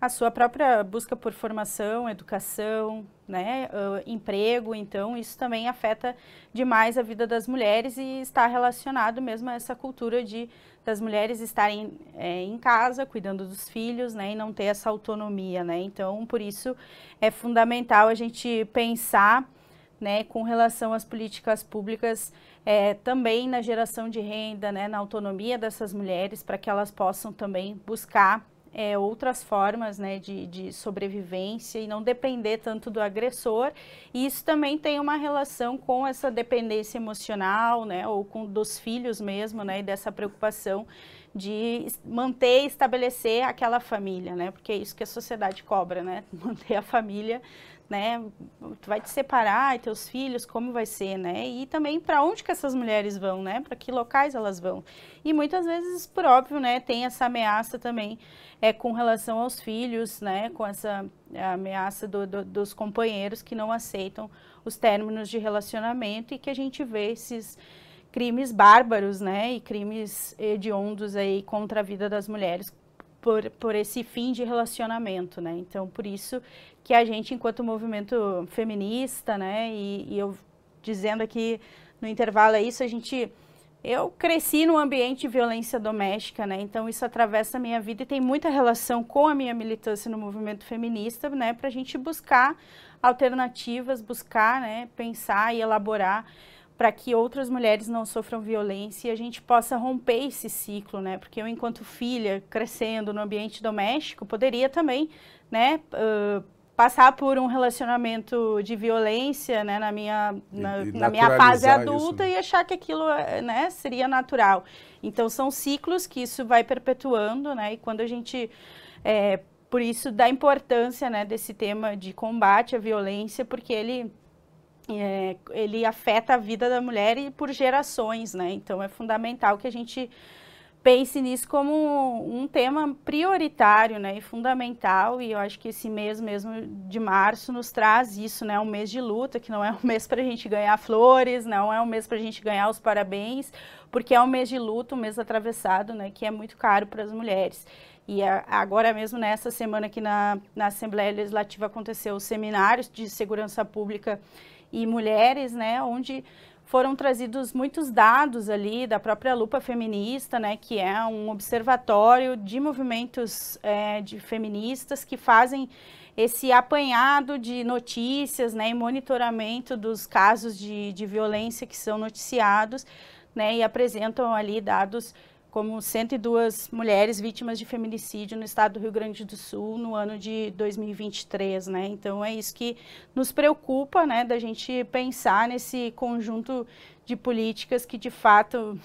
[SPEAKER 3] a sua própria busca por formação, educação, né, uh, emprego, então isso também afeta demais a vida das mulheres e está relacionado mesmo a essa cultura de das mulheres estarem é, em casa cuidando dos filhos, né, e não ter essa autonomia, né? Então, por isso é fundamental a gente pensar, né, com relação às políticas públicas é, também na geração de renda, né, na autonomia dessas mulheres para que elas possam também buscar é, outras formas né, de, de, sobrevivência e não depender tanto do agressor. E isso também tem uma relação com essa dependência emocional, né, ou com dos filhos mesmo, né, e dessa preocupação de manter e estabelecer aquela família, né, porque é isso que a sociedade cobra, né, manter a família né? Tu vai te separar, teus filhos, como vai ser, né? E também para onde que essas mulheres vão, né? Para que locais elas vão. E muitas vezes, por óbvio, né, tem essa ameaça também é, com relação aos filhos, né? Com essa é, ameaça do, do, dos companheiros que não aceitam os términos de relacionamento e que a gente vê esses crimes bárbaros, né? E crimes hediondos aí contra a vida das mulheres por, por esse fim de relacionamento, né? Então, por isso que a gente, enquanto movimento feminista, né, e, e eu dizendo aqui no intervalo é isso, a gente eu cresci num ambiente de violência doméstica, né? Então isso atravessa a minha vida e tem muita relação com a minha militância no movimento feminista, né? Para a gente buscar alternativas, buscar, né? Pensar e elaborar para que outras mulheres não sofram violência e a gente possa romper esse ciclo, né? Porque eu, enquanto filha, crescendo no ambiente doméstico, poderia também, né? Uh, passar por um relacionamento de violência, né, na minha, na, na minha fase adulta isso, né? e achar que aquilo, eh, né, seria natural. Então são ciclos que isso vai perpetuando, né, e quando a gente é, por isso da importância né, desse tema de combate à violência, porque ele é, ele afeta a vida da mulher e por gerações, né? Então é fundamental que a gente pense nisso como um tema prioritário, né, e fundamental, e eu acho que esse mês mesmo de março nos traz isso, né, um mês de luta, que não é um mês para a gente ganhar flores, não é um mês para a gente ganhar os parabéns, porque é um mês de luta, um mês atravessado, né, que é muito caro para as mulheres. E agora mesmo, nessa semana aqui na, na Assembleia Legislativa, aconteceu o seminário de segurança pública e mulheres, né, onde foram trazidos muitos dados ali da própria Lupa Feminista, né, que é um observatório de movimentos é, de feministas que fazem esse apanhado de notícias, né, e monitoramento dos casos de, de violência que são noticiados, né, e apresentam ali dados como 102 mulheres vítimas de feminicídio no estado do Rio Grande do Sul no ano de 2023, né? Então é isso que nos preocupa, né, da gente pensar nesse conjunto de políticas que de fato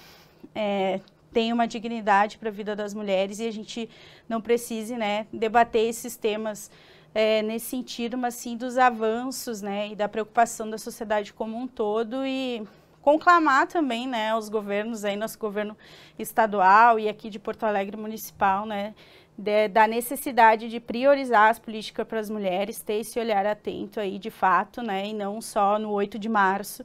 [SPEAKER 3] é, tem uma dignidade para a vida das mulheres e a gente não precise, né, debater esses temas é, nesse sentido, mas sim dos avanços, né, e da preocupação da sociedade como um todo e conclamar também, né, os governos aí, nosso governo estadual e aqui de Porto Alegre municipal, né, de, da necessidade de priorizar as políticas para as mulheres, ter esse olhar atento aí de fato, né, e não só no 8 de março,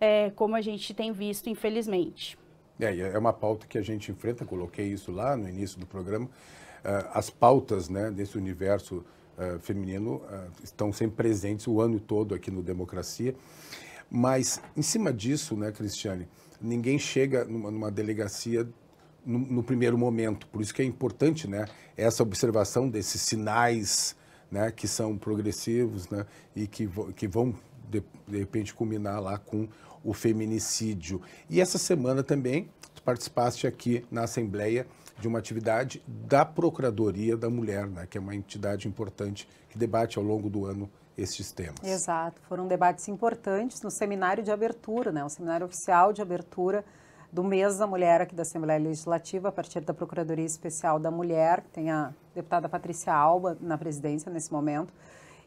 [SPEAKER 3] é, como a gente tem visto, infelizmente.
[SPEAKER 1] É, é, é uma pauta que a gente enfrenta, coloquei isso lá no início do programa, é, as pautas né, desse universo uh, feminino uh, estão sempre presentes o ano todo aqui no Democracia. Mas, em cima disso, né, Cristiane, ninguém chega numa, numa delegacia no, no, primeiro momento. Por isso que é importante né, essa observação desses sinais né, que são progressivos né, e que, que vão, de, de repente, culminar lá com o feminicídio. E essa semana também participaste aqui na Assembleia de uma atividade da Procuradoria da Mulher, né, que é uma entidade importante que debate ao longo do ano estes temas.
[SPEAKER 2] Exato, foram debates importantes no seminário de abertura, né, o seminário oficial de abertura do mês da mulher aqui da Assembleia Legislativa, a partir da Procuradoria Especial da Mulher, que tem a deputada Patrícia Alba na presidência nesse momento.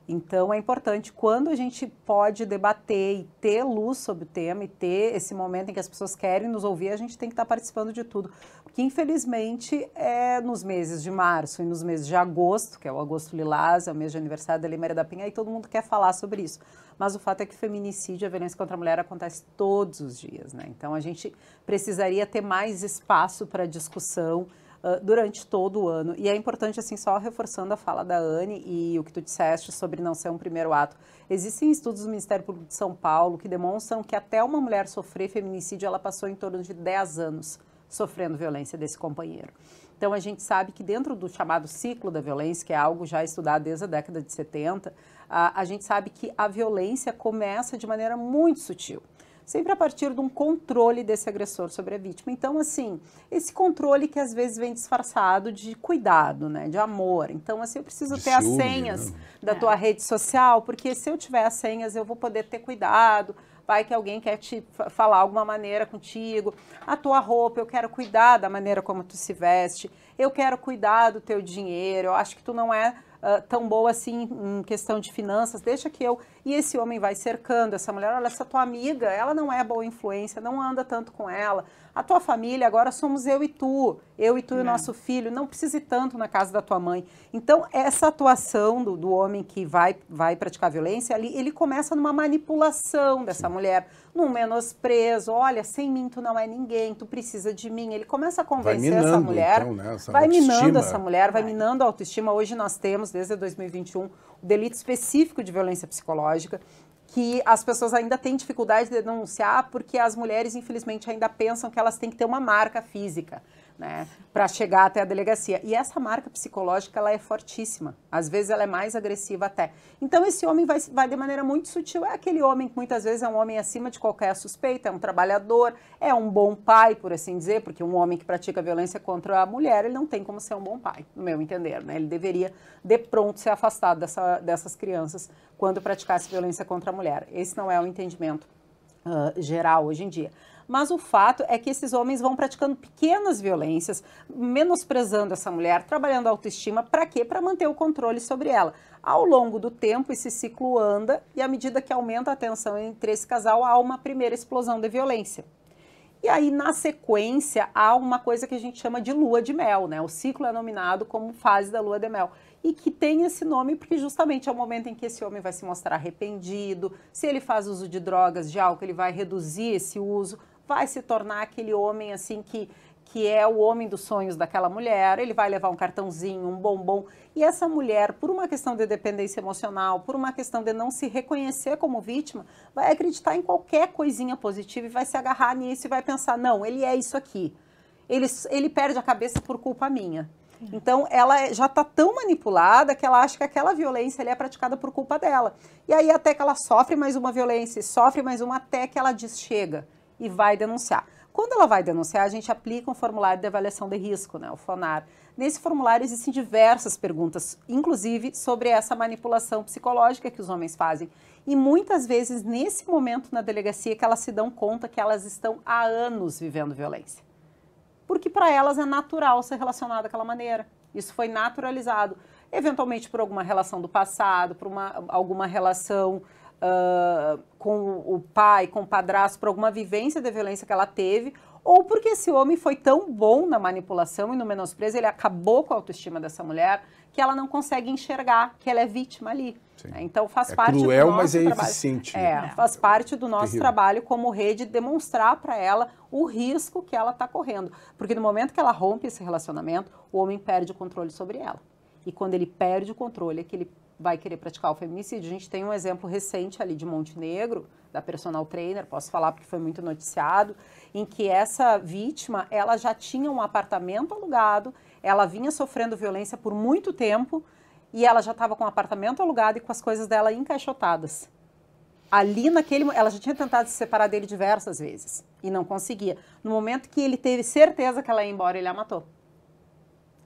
[SPEAKER 2] Então é importante quando a gente pode debater e ter luz sobre o tema e ter esse momento em que as pessoas querem nos ouvir, a gente tem que estar participando de tudo. Porque infelizmente é nos meses de março e nos meses de agosto, que é o agosto lilás, é o mês de aniversário da Lei Maria da Penha, e todo mundo quer falar sobre isso. Mas o fato é que feminicídio, a violência contra a mulher acontece todos os dias, né? Então a gente precisaria ter mais espaço para discussão uh, durante todo o ano. E é importante, assim, só reforçando a fala da Anne e o que tu disseste sobre não ser um primeiro ato. Existem estudos do Ministério Público de São Paulo que demonstram que até uma mulher sofrer feminicídio, ela passou em torno de 10 anos sofrendo violência desse companheiro. Então, a gente sabe que dentro do chamado ciclo da violência, que é algo já estudado desde a década de 70, a, a gente sabe que a violência começa de maneira muito sutil sempre a partir de um controle desse agressor sobre a vítima. Então, assim, esse controle que às vezes vem disfarçado de cuidado, né, de amor. Então, assim, eu preciso de ter ciúme, as senhas né? da é. tua rede social, porque se eu tiver as senhas, eu vou poder ter cuidado vai que alguém quer te falar alguma maneira contigo, a tua roupa, eu quero cuidar da maneira como tu se veste, eu quero cuidar do teu dinheiro, eu acho que tu não é uh, tão boa assim em questão de finanças, deixa que eu e esse homem vai cercando essa mulher, olha, essa tua amiga, ela não é boa influência, não anda tanto com ela. A tua família agora somos eu e tu, eu e tu não. e o é. nosso filho, não precise tanto na casa da tua mãe. Então, essa atuação do, do homem que vai, vai praticar violência, ali, ele começa numa manipulação dessa mulher, num menosprezo, olha, sem mim tu não é ninguém, tu precisa de mim. Ele começa a convencer minando, essa mulher, então, né? essa vai autoestima. minando essa mulher, vai minando a autoestima. Hoje nós temos, desde 2021, o delito específico de violência psicológica, que as pessoas ainda têm dificuldade de denunciar porque as mulheres, infelizmente, ainda pensam que elas têm que ter uma marca física né, para chegar até a delegacia. E essa marca psicológica ela é fortíssima. Às vezes ela é mais agressiva até. Então esse homem vai, vai de maneira muito sutil. É aquele homem que muitas vezes é um homem acima de qualquer suspeita, é um trabalhador, é um bom pai, por assim dizer, porque um homem que pratica violência contra a mulher, ele não tem como ser um bom pai, no meu entender. Né? Ele deveria de pronto ser afastado dessa, dessas crianças quando praticasse violência contra a mulher. Esse não é o entendimento Uh, geral hoje em dia. Mas o fato é que esses homens vão praticando pequenas violências, menosprezando essa mulher, trabalhando a autoestima, para quê? Para manter o controle sobre ela. Ao longo do tempo, esse ciclo anda e à medida que aumenta a tensão entre esse casal, há uma primeira explosão de violência. E aí, na sequência, há uma coisa que a gente chama de lua de mel, né? O ciclo é nominado como fase da lua de mel. E que tem esse nome porque justamente é o momento em que esse homem vai se mostrar arrependido, se ele faz uso de drogas, de álcool, ele vai reduzir esse uso, vai se tornar aquele homem assim que que é o homem dos sonhos daquela mulher, ele vai levar um cartãozinho, um bombom. E essa mulher, por uma questão de dependência emocional, por uma questão de não se reconhecer como vítima, vai acreditar em qualquer coisinha positiva e vai se agarrar nisso e vai pensar: não, ele é isso aqui. Ele, ele perde a cabeça por culpa minha. É. Então, ela é, já está tão manipulada que ela acha que aquela violência é praticada por culpa dela. E aí, até que ela sofre mais uma violência, sofre mais uma, até que ela diz: chega, e vai denunciar. Quando ela vai denunciar, a gente aplica um formulário de avaliação de risco, né, o FONAR. Nesse formulário existem diversas perguntas, inclusive sobre essa manipulação psicológica que os homens fazem. E muitas vezes, nesse momento na delegacia, que elas se dão conta que elas estão há anos vivendo violência. Porque para elas é natural ser relacionada daquela maneira. Isso foi naturalizado. Eventualmente por alguma relação do passado, por uma, alguma relação uh, com o pai, com o padrasto, por alguma vivência de violência que ela teve, ou porque esse homem foi tão bom na manipulação e no menosprezo, ele acabou com a autoestima dessa mulher, que ela não consegue enxergar que ela é vítima ali. Né? Então faz é parte cruel, do nosso mas é trabalho. eficiente. É, né? faz parte do nosso Terrível. trabalho como rede demonstrar para ela o risco que ela está correndo. Porque no momento que ela rompe esse relacionamento, o homem perde o controle sobre ela. E quando ele perde o controle, é que ele vai querer praticar o feminicídio. A gente tem um exemplo recente ali de Montenegro, da personal trainer, posso falar porque foi muito noticiado, em que essa vítima, ela já tinha um apartamento alugado, ela vinha sofrendo violência por muito tempo e ela já estava com o apartamento alugado e com as coisas dela encaixotadas. Ali naquele, ela já tinha tentado se separar dele diversas vezes e não conseguia. No momento que ele teve certeza que ela ia embora, ele a matou.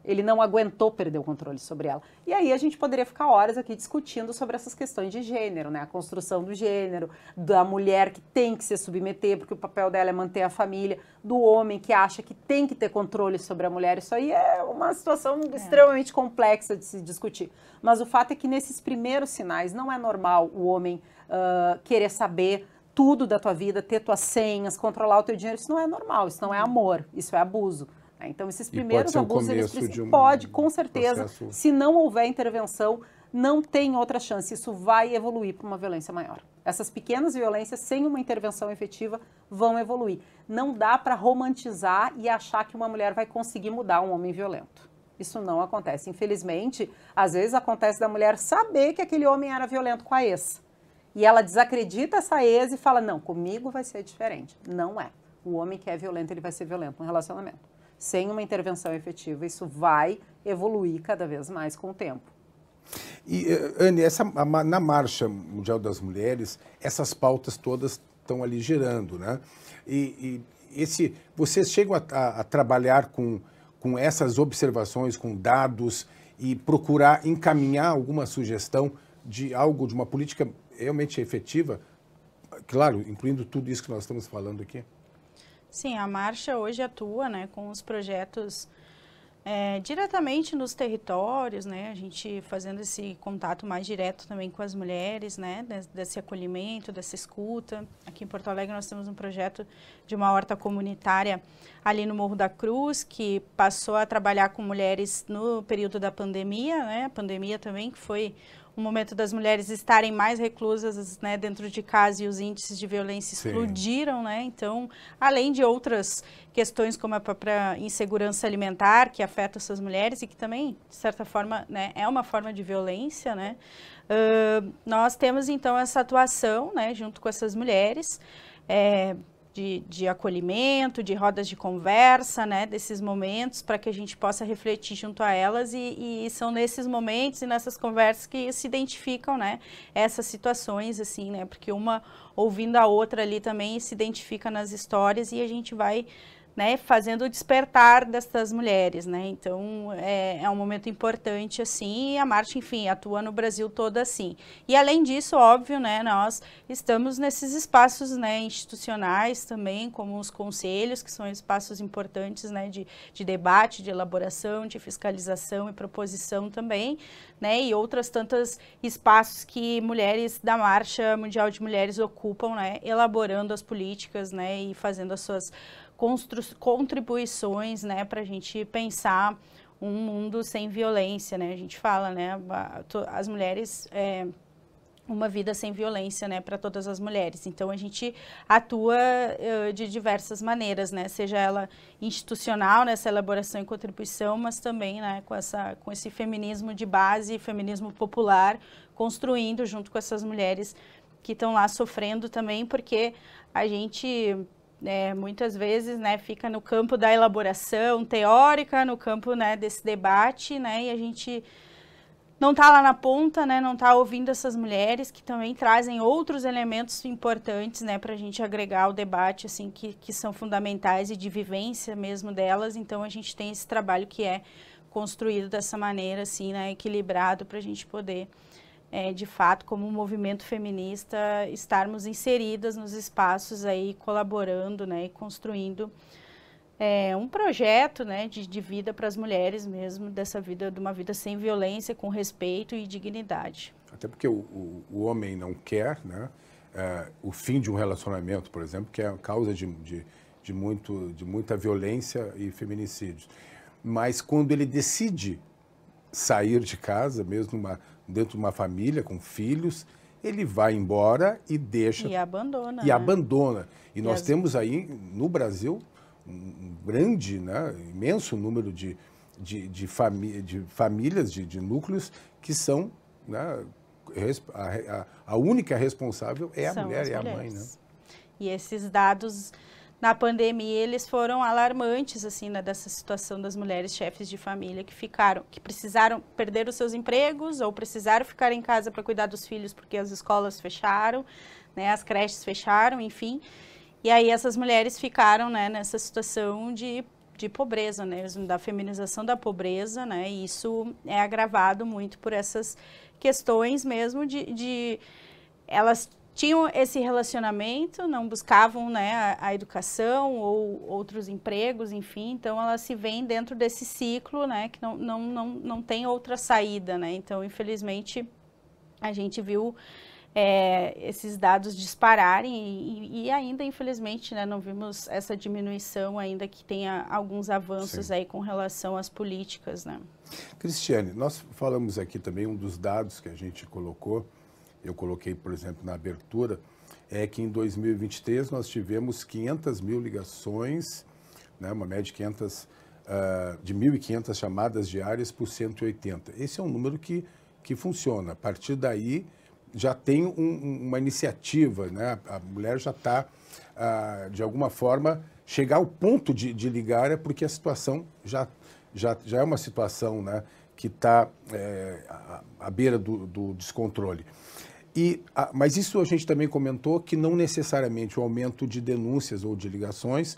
[SPEAKER 2] Ele não aguentou perder o controle sobre ela. E aí a gente poderia ficar horas aqui discutindo sobre essas questões de gênero, né? A construção do gênero, da mulher que tem que se submeter porque o papel dela é manter a família, do homem que acha que tem que ter controle sobre a mulher. Isso aí é uma situação é. extremamente complexa de se discutir. Mas o fato é que nesses primeiros sinais não é normal o homem uh, querer saber tudo da tua vida, ter tuas senhas, controlar o teu dinheiro. Isso não é normal, isso não é uhum. amor, isso é abuso. Né? Então, esses primeiros abusos, eles precisam, um pode, com certeza, processo... se não houver intervenção, não tem outra chance. Isso vai evoluir para uma violência maior. Essas pequenas violências, sem uma intervenção efetiva, vão evoluir. Não dá para romantizar e achar que uma mulher vai conseguir mudar um homem violento. Isso não acontece. Infelizmente, às vezes acontece da mulher saber que aquele homem era violento com a ex. E ela desacredita essa ex e fala: não, comigo vai ser diferente. Não é. O homem que é violento, ele vai ser violento no relacionamento sem uma intervenção efetiva, isso vai evoluir cada vez mais com o tempo.
[SPEAKER 1] E, eh, Anne, essa, na Marcha Mundial das Mulheres, essas pautas todas estão ali girando, né? E, e esse, vocês chegam a, a, a trabalhar com, com essas observações, com dados e procurar encaminhar alguma sugestão de algo, de uma política realmente efetiva, claro, incluindo tudo isso que nós estamos falando aqui?
[SPEAKER 3] Sim, a Marcha hoje atua né, com os projetos é, diretamente nos territórios, né? A gente fazendo esse contato mais direto também com as mulheres, né? Desse acolhimento, dessa escuta. Aqui em Porto Alegre nós temos um projeto de uma horta comunitária ali no Morro da Cruz, que passou a trabalhar com mulheres no período da pandemia, né? A pandemia também, que foi o momento das mulheres estarem mais reclusas né, dentro de casa e os índices de violência Sim. explodiram, né? Então, além de outras questões como a própria insegurança alimentar que afeta essas mulheres e que também, de certa forma, né, é uma forma de violência, né? Uh, nós temos então essa atuação, né, junto com essas mulheres. É, de, de acolhimento, de rodas de conversa, né, desses momentos, para que a gente possa refletir junto a elas, e, e, são nesses momentos e nessas conversas que se identificam, né, essas situações, assim, né, porque uma ouvindo a outra ali também se identifica nas histórias e a gente vai né, fazendo o despertar dessas mulheres, né? Então é, é, um momento importante assim. E a marcha, enfim, atua no Brasil todo assim. E além disso, óbvio, né, nós estamos nesses espaços, né, institucionais também, como os conselhos, que são espaços importantes, né, de, de debate, de elaboração, de fiscalização e proposição também, né, e outras tantas espaços que mulheres da marcha mundial de mulheres ocupam, né, elaborando as políticas, né, e fazendo as suas contribuições né, para a gente pensar um mundo sem violência, né? A gente fala, né? As mulheres é, uma vida sem violência, né, para todas as mulheres. Então a gente atua uh, de diversas maneiras, né, seja ela institucional nessa elaboração e contribuição, mas também, né, com essa com esse feminismo de base, feminismo popular, construindo junto com essas mulheres que estão lá sofrendo também, porque a gente é, muitas vezes né, fica no campo da elaboração teórica, no campo né, desse debate, né, e a gente não está lá na ponta, né, não está ouvindo essas mulheres que também trazem outros elementos importantes né, para a gente agregar ao debate, assim, que, que são fundamentais e de vivência mesmo delas. Então a gente tem esse trabalho que é construído dessa maneira, assim, né, equilibrado para a gente poder é, de fato, como um movimento feminista, estarmos inseridas nos espaços aí, colaborando né, e construindo é, um projeto né, de, de vida para as mulheres mesmo, dessa vida, de uma vida sem violência, com respeito e dignidade.
[SPEAKER 1] Até porque o, o, o homem não quer né, é, o fim de um relacionamento, por exemplo, que é a causa de, de, de, muito, de muita violência e feminicídios. Mas quando ele decide sair de casa, mesmo uma, dentro de uma família com filhos, ele vai embora e deixa. E
[SPEAKER 3] abandona. E né?
[SPEAKER 1] abandona. E, e nós as... temos aí no Brasil um grande, né, imenso número de, de, de, famí de famílias, de, de, núcleos que são. Né, a, a, única responsável é a são mulher, é a mãe. Né?
[SPEAKER 3] E esses dados na pandemia eles foram alarmantes assim né, dessa situação das mulheres chefes de família que ficaram que precisaram perder os seus empregos ou precisaram ficar em casa para cuidar dos filhos porque as escolas fecharam né as creches fecharam enfim e aí essas mulheres ficaram né, nessa situação de de pobreza, né, da feminização da pobreza, né, e isso é agravado muito por essas questões mesmo de, de elas tinham esse relacionamento, não buscavam né, a, a, educação ou outros empregos, enfim, então ela se vê dentro desse ciclo, né, que não, não, não, não tem outra saída, né, então infelizmente a gente viu é, esses dados dispararem e, e, ainda infelizmente né, não vimos essa diminuição ainda que tenha alguns avanços aí com relação às políticas, né.
[SPEAKER 1] Cristiane, nós falamos aqui também um dos dados que a gente colocou, eu coloquei, por exemplo, na abertura, é que em 2023 nós tivemos 500 mil ligações, né, uma média de 500, uh, ah, de 1.500 chamadas diárias por 180. Esse é um número que, que funciona. A partir daí já tem um, uma iniciativa, né? a mulher já está, uh, ah, de alguma forma, chegar ao ponto de, de ligar é porque a situação já, já, já é uma situação né, que está é, eh, à, beira do, do descontrole. E, ah, mas isso a gente também comentou que não necessariamente o aumento de denúncias ou de ligações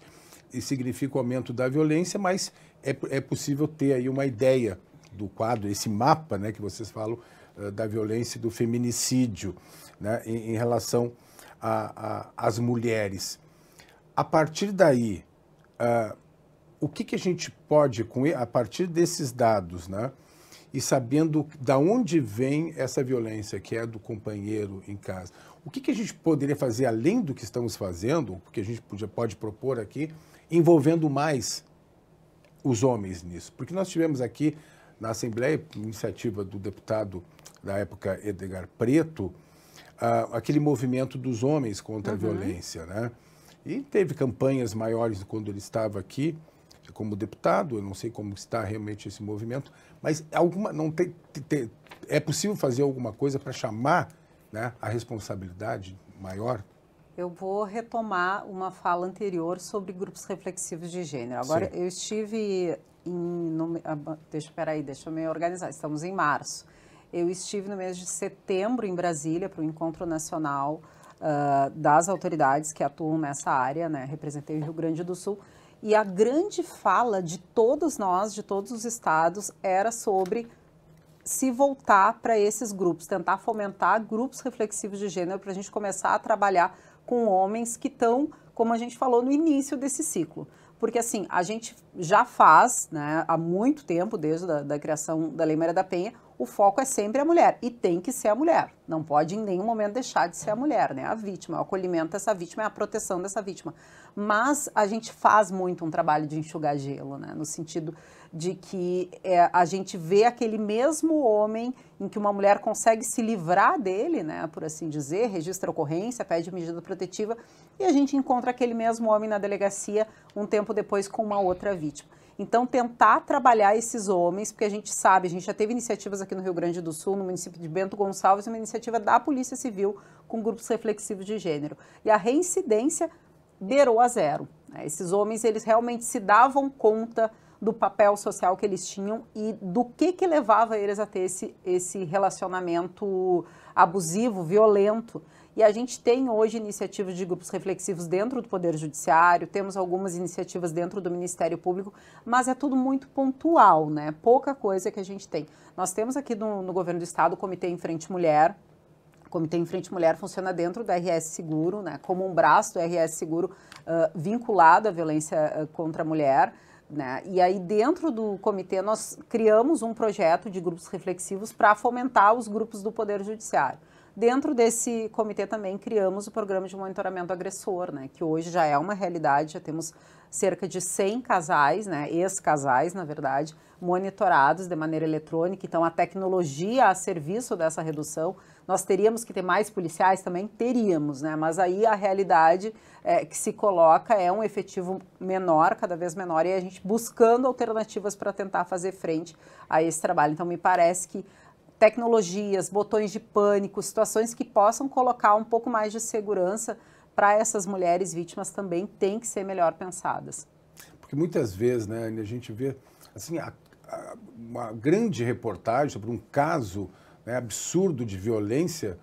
[SPEAKER 1] significa o aumento da violência, mas é, é possível ter aí uma ideia do quadro, esse mapa né, que vocês falam uh, da violência e do feminicídio né, em, em relação às mulheres. A partir daí, uh, o que, que a gente pode, com a partir desses dados, né, e sabendo da onde vem essa violência, que é do companheiro em casa. O que, que a gente poderia fazer além do que estamos fazendo, o que a gente podia, pode propor aqui, envolvendo mais os homens nisso? Porque nós tivemos aqui na Assembleia, iniciativa do deputado da época, Edgar Preto, uh, aquele movimento dos homens contra uhum. a violência, né? E teve campanhas maiores quando ele estava aqui como deputado, eu não sei como está realmente esse movimento, mas alguma não tem, tem é possível fazer alguma coisa para chamar né, a responsabilidade maior?
[SPEAKER 2] Eu vou retomar uma fala anterior sobre grupos reflexivos de gênero. Agora, Sim. eu estive em. No, ah, deixa, peraí, deixa eu me organizar. Estamos em março. Eu estive no mês de setembro em Brasília para o Encontro Nacional uh, das Autoridades que atuam nessa área, né? Representei o Rio Grande do Sul. E a grande fala de todos nós, de todos os estados, era sobre se voltar para esses grupos, tentar fomentar grupos reflexivos de gênero para a gente começar a trabalhar com homens que estão, como a gente falou no início desse ciclo. Porque assim, a gente já faz, né, há muito tempo, desde a da criação da Lei Maria da Penha, o foco é sempre a mulher e tem que ser a mulher. Não pode em nenhum momento deixar de ser a mulher, né? A vítima, o acolhimento dessa vítima, é a proteção dessa vítima. Mas a gente faz muito um trabalho de enxugar gelo, né? No sentido de que é, a gente vê aquele mesmo homem em que uma mulher consegue se livrar dele, né? Por assim dizer, registra ocorrência, pede medida protetiva e a gente encontra aquele mesmo homem na delegacia um tempo depois com uma outra vítima. Então, tentar trabalhar esses homens, porque a gente sabe, a gente já teve iniciativas aqui no Rio Grande do Sul, no município de Bento Gonçalves, uma iniciativa da Polícia Civil com grupos reflexivos de gênero. E a reincidência beirou a zero. Né? Esses homens, eles realmente se davam conta do papel social que eles tinham e do que que levava eles a ter esse, esse relacionamento abusivo, violento. E a gente tem hoje iniciativas de grupos reflexivos dentro do Poder Judiciário, temos algumas iniciativas dentro do Ministério Público, mas é tudo muito pontual, né? Pouca coisa que a gente tem. Nós temos aqui no, no governo do estado o Comitê em Frente Mulher, Comitê em Frente Mulher funciona dentro do RS Seguro, né, como um braço do RS Seguro uh, vinculado à violência uh, contra a mulher. Né? E aí, dentro do comitê, nós criamos um projeto de grupos reflexivos para fomentar os grupos do Poder Judiciário. Dentro desse comitê também criamos o programa de monitoramento agressor, né, que hoje já é uma realidade, já temos cerca de 100 casais, né, ex-casais, na verdade, monitorados de maneira eletrônica, então a tecnologia a serviço dessa redução. Nós teríamos que ter mais policiais também? Teríamos, né? Mas aí a realidade é, que se coloca é um efetivo menor, cada vez menor, e a gente buscando alternativas para tentar fazer frente a esse trabalho. Então, me parece que tecnologias, botões de pânico, situações que possam colocar um pouco mais de segurança para essas mulheres vítimas também têm que ser melhor pensadas.
[SPEAKER 1] Porque muitas vezes, né, a gente vê assim a, a, uma grande reportagem sobre um caso né, absurdo de violência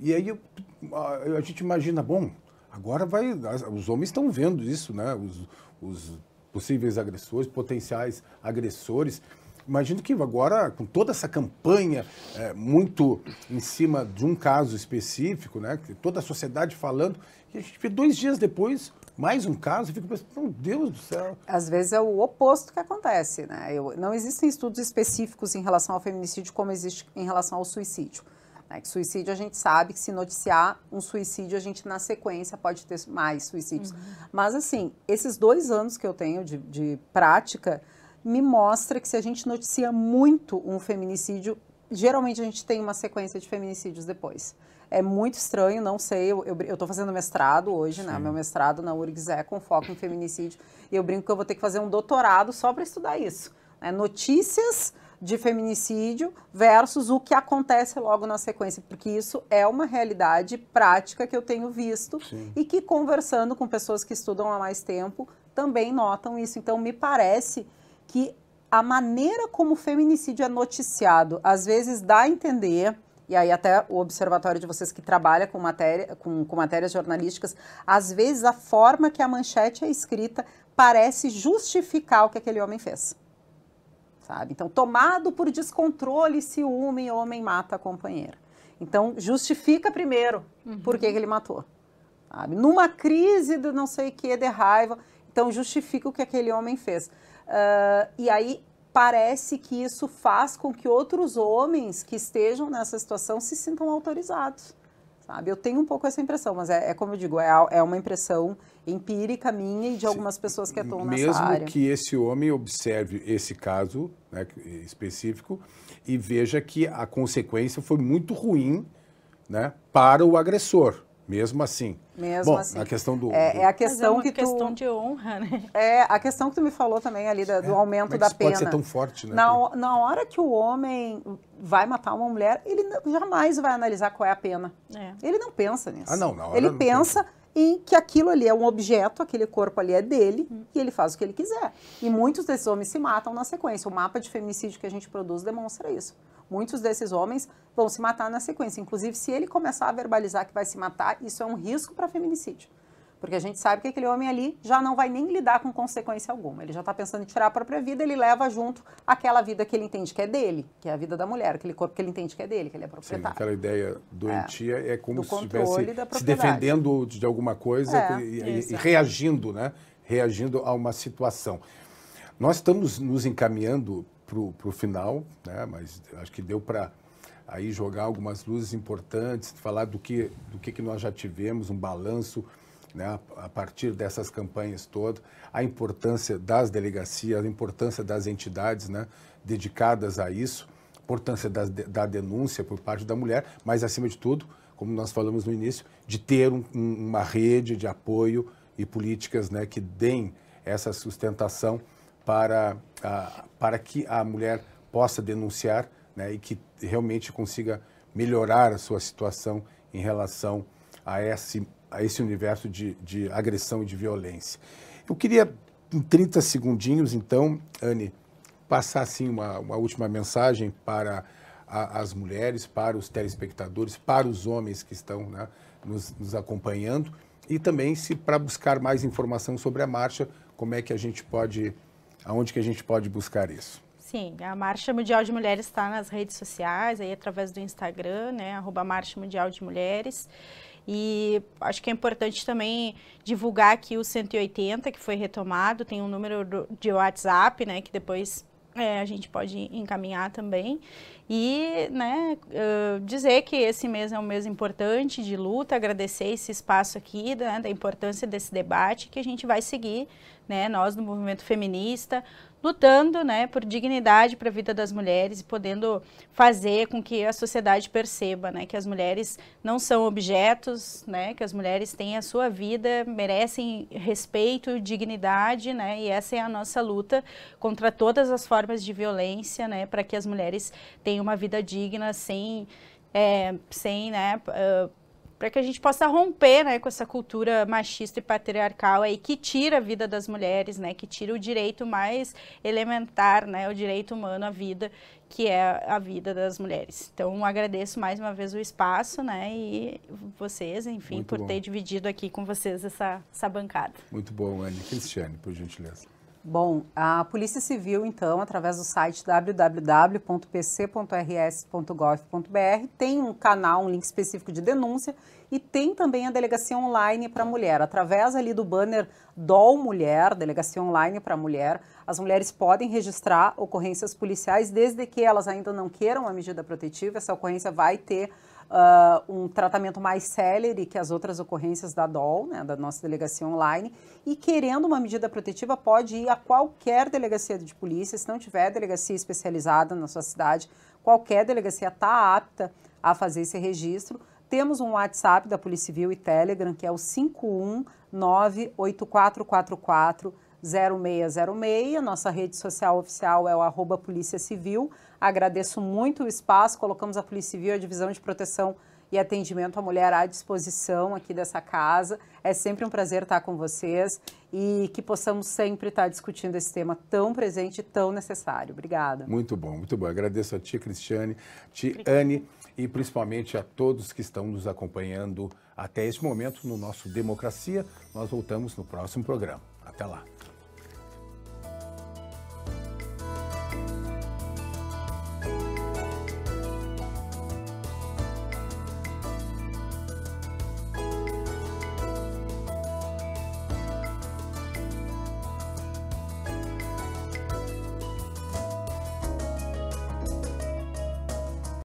[SPEAKER 1] e aí a, a, gente imagina, bom, agora vai, os homens estão vendo isso, né, os, os possíveis agressores, potenciais agressores imagino que agora, com toda essa campanha é, muito em cima de um caso específico, né, toda a sociedade falando, e a gente vê dois dias depois mais um caso, e fica pensando, meu Deus do céu.
[SPEAKER 2] Às vezes é o oposto que acontece, né? Eu, não existem estudos específicos em relação ao feminicídio como existe em relação ao suicídio. Né? Que suicídio a gente sabe que se noticiar um suicídio, a gente na sequência pode ter mais suicídios. Uhum. Mas assim, esses dois anos que eu tenho de, de prática me mostra que se a gente noticia muito um feminicídio, geralmente a gente tem uma sequência de feminicídios depois. É muito estranho, não sei, eu estou fazendo mestrado hoje, né? Sim. né? Meu mestrado na URGS é com foco em feminicídio, e eu brinco que eu vou ter que fazer um doutorado só para estudar isso. Né? Notícias de feminicídio versus o que acontece logo na sequência, porque isso é uma realidade prática que eu tenho visto Sim. e que conversando com pessoas que estudam há mais tempo também notam isso. Então me parece que a maneira como o feminicídio é noticiado, às vezes dá a entender e aí até o observatório de vocês que trabalha com, matéria, com, com, matérias jornalísticas, às vezes a forma que a manchete é escrita parece justificar o que aquele homem fez. Sabe? Então, tomado por descontrole, ciúme, homem mata a companheira. Então, justifica primeiro uhum. por que, ele matou. Sabe? Numa crise do não sei o que, de raiva, então justifica o que aquele homem fez. Uh, e aí parece que isso faz com que outros homens que estejam nessa situação se sintam autorizados. Sabe? Eu tenho um pouco essa impressão, mas é, é como eu digo, é, é, uma impressão empírica minha e de algumas pessoas que atuam Mesmo nessa área. Mesmo que
[SPEAKER 1] esse homem observe esse caso né, específico e veja que a consequência foi muito ruim né, para o agressor. Mesmo assim. Mesmo Bom, assim. A questão do, é,
[SPEAKER 3] é a questão é que tu... questão de honra,
[SPEAKER 2] né? É a questão que tu me falou também ali da, do é, aumento é da pena. Pode ser tão forte, né? Na, na hora que o homem vai matar uma mulher, ele jamais vai analisar qual é a pena. É. Ele não pensa nisso. Ah, não, na hora Ele não pensa em que aquilo ali é um objeto, aquele corpo ali é dele hum. e ele faz o que ele quiser. E muitos desses homens se matam na sequência. O mapa de feminicídio que a gente produz demonstra isso. Muitos desses homens vão se matar na sequência. Inclusive, se ele começar a verbalizar que vai se matar, isso é um risco para feminicídio. Porque a gente sabe que aquele homem ali já não vai nem lidar com consequência alguma. Ele já está pensando em tirar a própria vida, ele leva junto aquela vida que ele entende que é dele, que é a vida da mulher, aquele corpo que ele entende que é dele, que ele é proprietário. Sim,
[SPEAKER 1] aquela ideia doentia é, é como Do se estivesse se defendendo de alguma coisa é, e, e, e reagindo, né? Reagindo a uma situação. Nós estamos nos encaminhando para o final, né? mas acho que deu para aí jogar algumas luzes importantes, falar do que, do que, que nós já tivemos, um balanço né, a partir dessas campanhas todas, a importância das delegacias, a importância das entidades né, dedicadas a isso, a importância da, da denúncia por parte da mulher, mas, acima de tudo, como nós falamos no início, de ter um, uma rede de apoio e políticas né, que deem essa sustentação para, a, para que a mulher possa denunciar né, e que realmente consiga melhorar a sua situação em relação a esse, a esse universo de, de agressão e de violência. Eu queria, em 30 segundinhos, então, Anne, passar assim uma, uma última mensagem para a, as mulheres, para os telespectadores, para os homens que estão né, nos, nos acompanhando e também se para buscar mais informação sobre a marcha, como é que a gente pode Aonde que a gente pode buscar isso?
[SPEAKER 3] Sim, a Marcha Mundial de Mulheres está nas redes sociais, aí através do Instagram, né, arroba Marcha Mundial de Mulheres. E acho que é importante também divulgar aqui o 180, que foi retomado, tem um número de WhatsApp, né, que depois é, a gente pode encaminhar também e né, uh, dizer que esse mês é um mês importante de luta, agradecer esse espaço aqui, né, da importância desse debate, que a gente vai seguir, né, nós do movimento feminista, lutando né, por dignidade para a vida das mulheres e podendo fazer com que a sociedade perceba né, que as mulheres não são objetos, né, que as mulheres têm a sua vida, merecem respeito, dignidade, né, e essa é a nossa luta contra todas as formas de violência, né, para que as mulheres tenham uma vida digna, sem, é, sem né, uh, para que a gente possa romper né, com essa cultura machista e patriarcal aí que tira a vida das mulheres, né, que tira o direito mais elementar, né, o direito humano à vida, que é a vida das mulheres. Então agradeço mais uma vez o espaço, né, e vocês, enfim, Muito por bom. ter dividido aqui com vocês essa, essa bancada.
[SPEAKER 1] Muito bom, Anne. Cristiane, por gentileza.
[SPEAKER 2] Bom, a Polícia Civil, então, através do site www.pc.rs.gov.br, tem um canal, um link específico de denúncia e tem também a delegacia online para mulher. Através ali do banner DOL Mulher, delegacia online para mulher, as mulheres podem registrar ocorrências policiais desde que elas ainda não queiram a medida protetiva. Essa ocorrência vai ter uh, um tratamento mais célere que as outras ocorrências da DOL, né, da nossa delegacia online, e querendo uma medida protetiva pode ir a qualquer delegacia de polícia, se não tiver delegacia especializada na sua cidade, qualquer delegacia está apta a fazer esse registro. Temos um WhatsApp da Polícia Civil e Telegram, que é o 5198444 0606, nossa rede social oficial é o arroba Polícia Civil. Agradeço muito o espaço. Colocamos a Polícia Civil, a Divisão de Proteção e Atendimento à Mulher à disposição aqui dessa casa. É sempre um prazer estar com vocês e que possamos sempre estar discutindo esse tema tão presente e tão necessário. Obrigada.
[SPEAKER 1] Muito bom, muito bom. Agradeço a tia Cristiane, tia Anne e principalmente a todos que estão nos acompanhando até este momento no nosso Democracia. Nós voltamos no próximo programa. Até lá.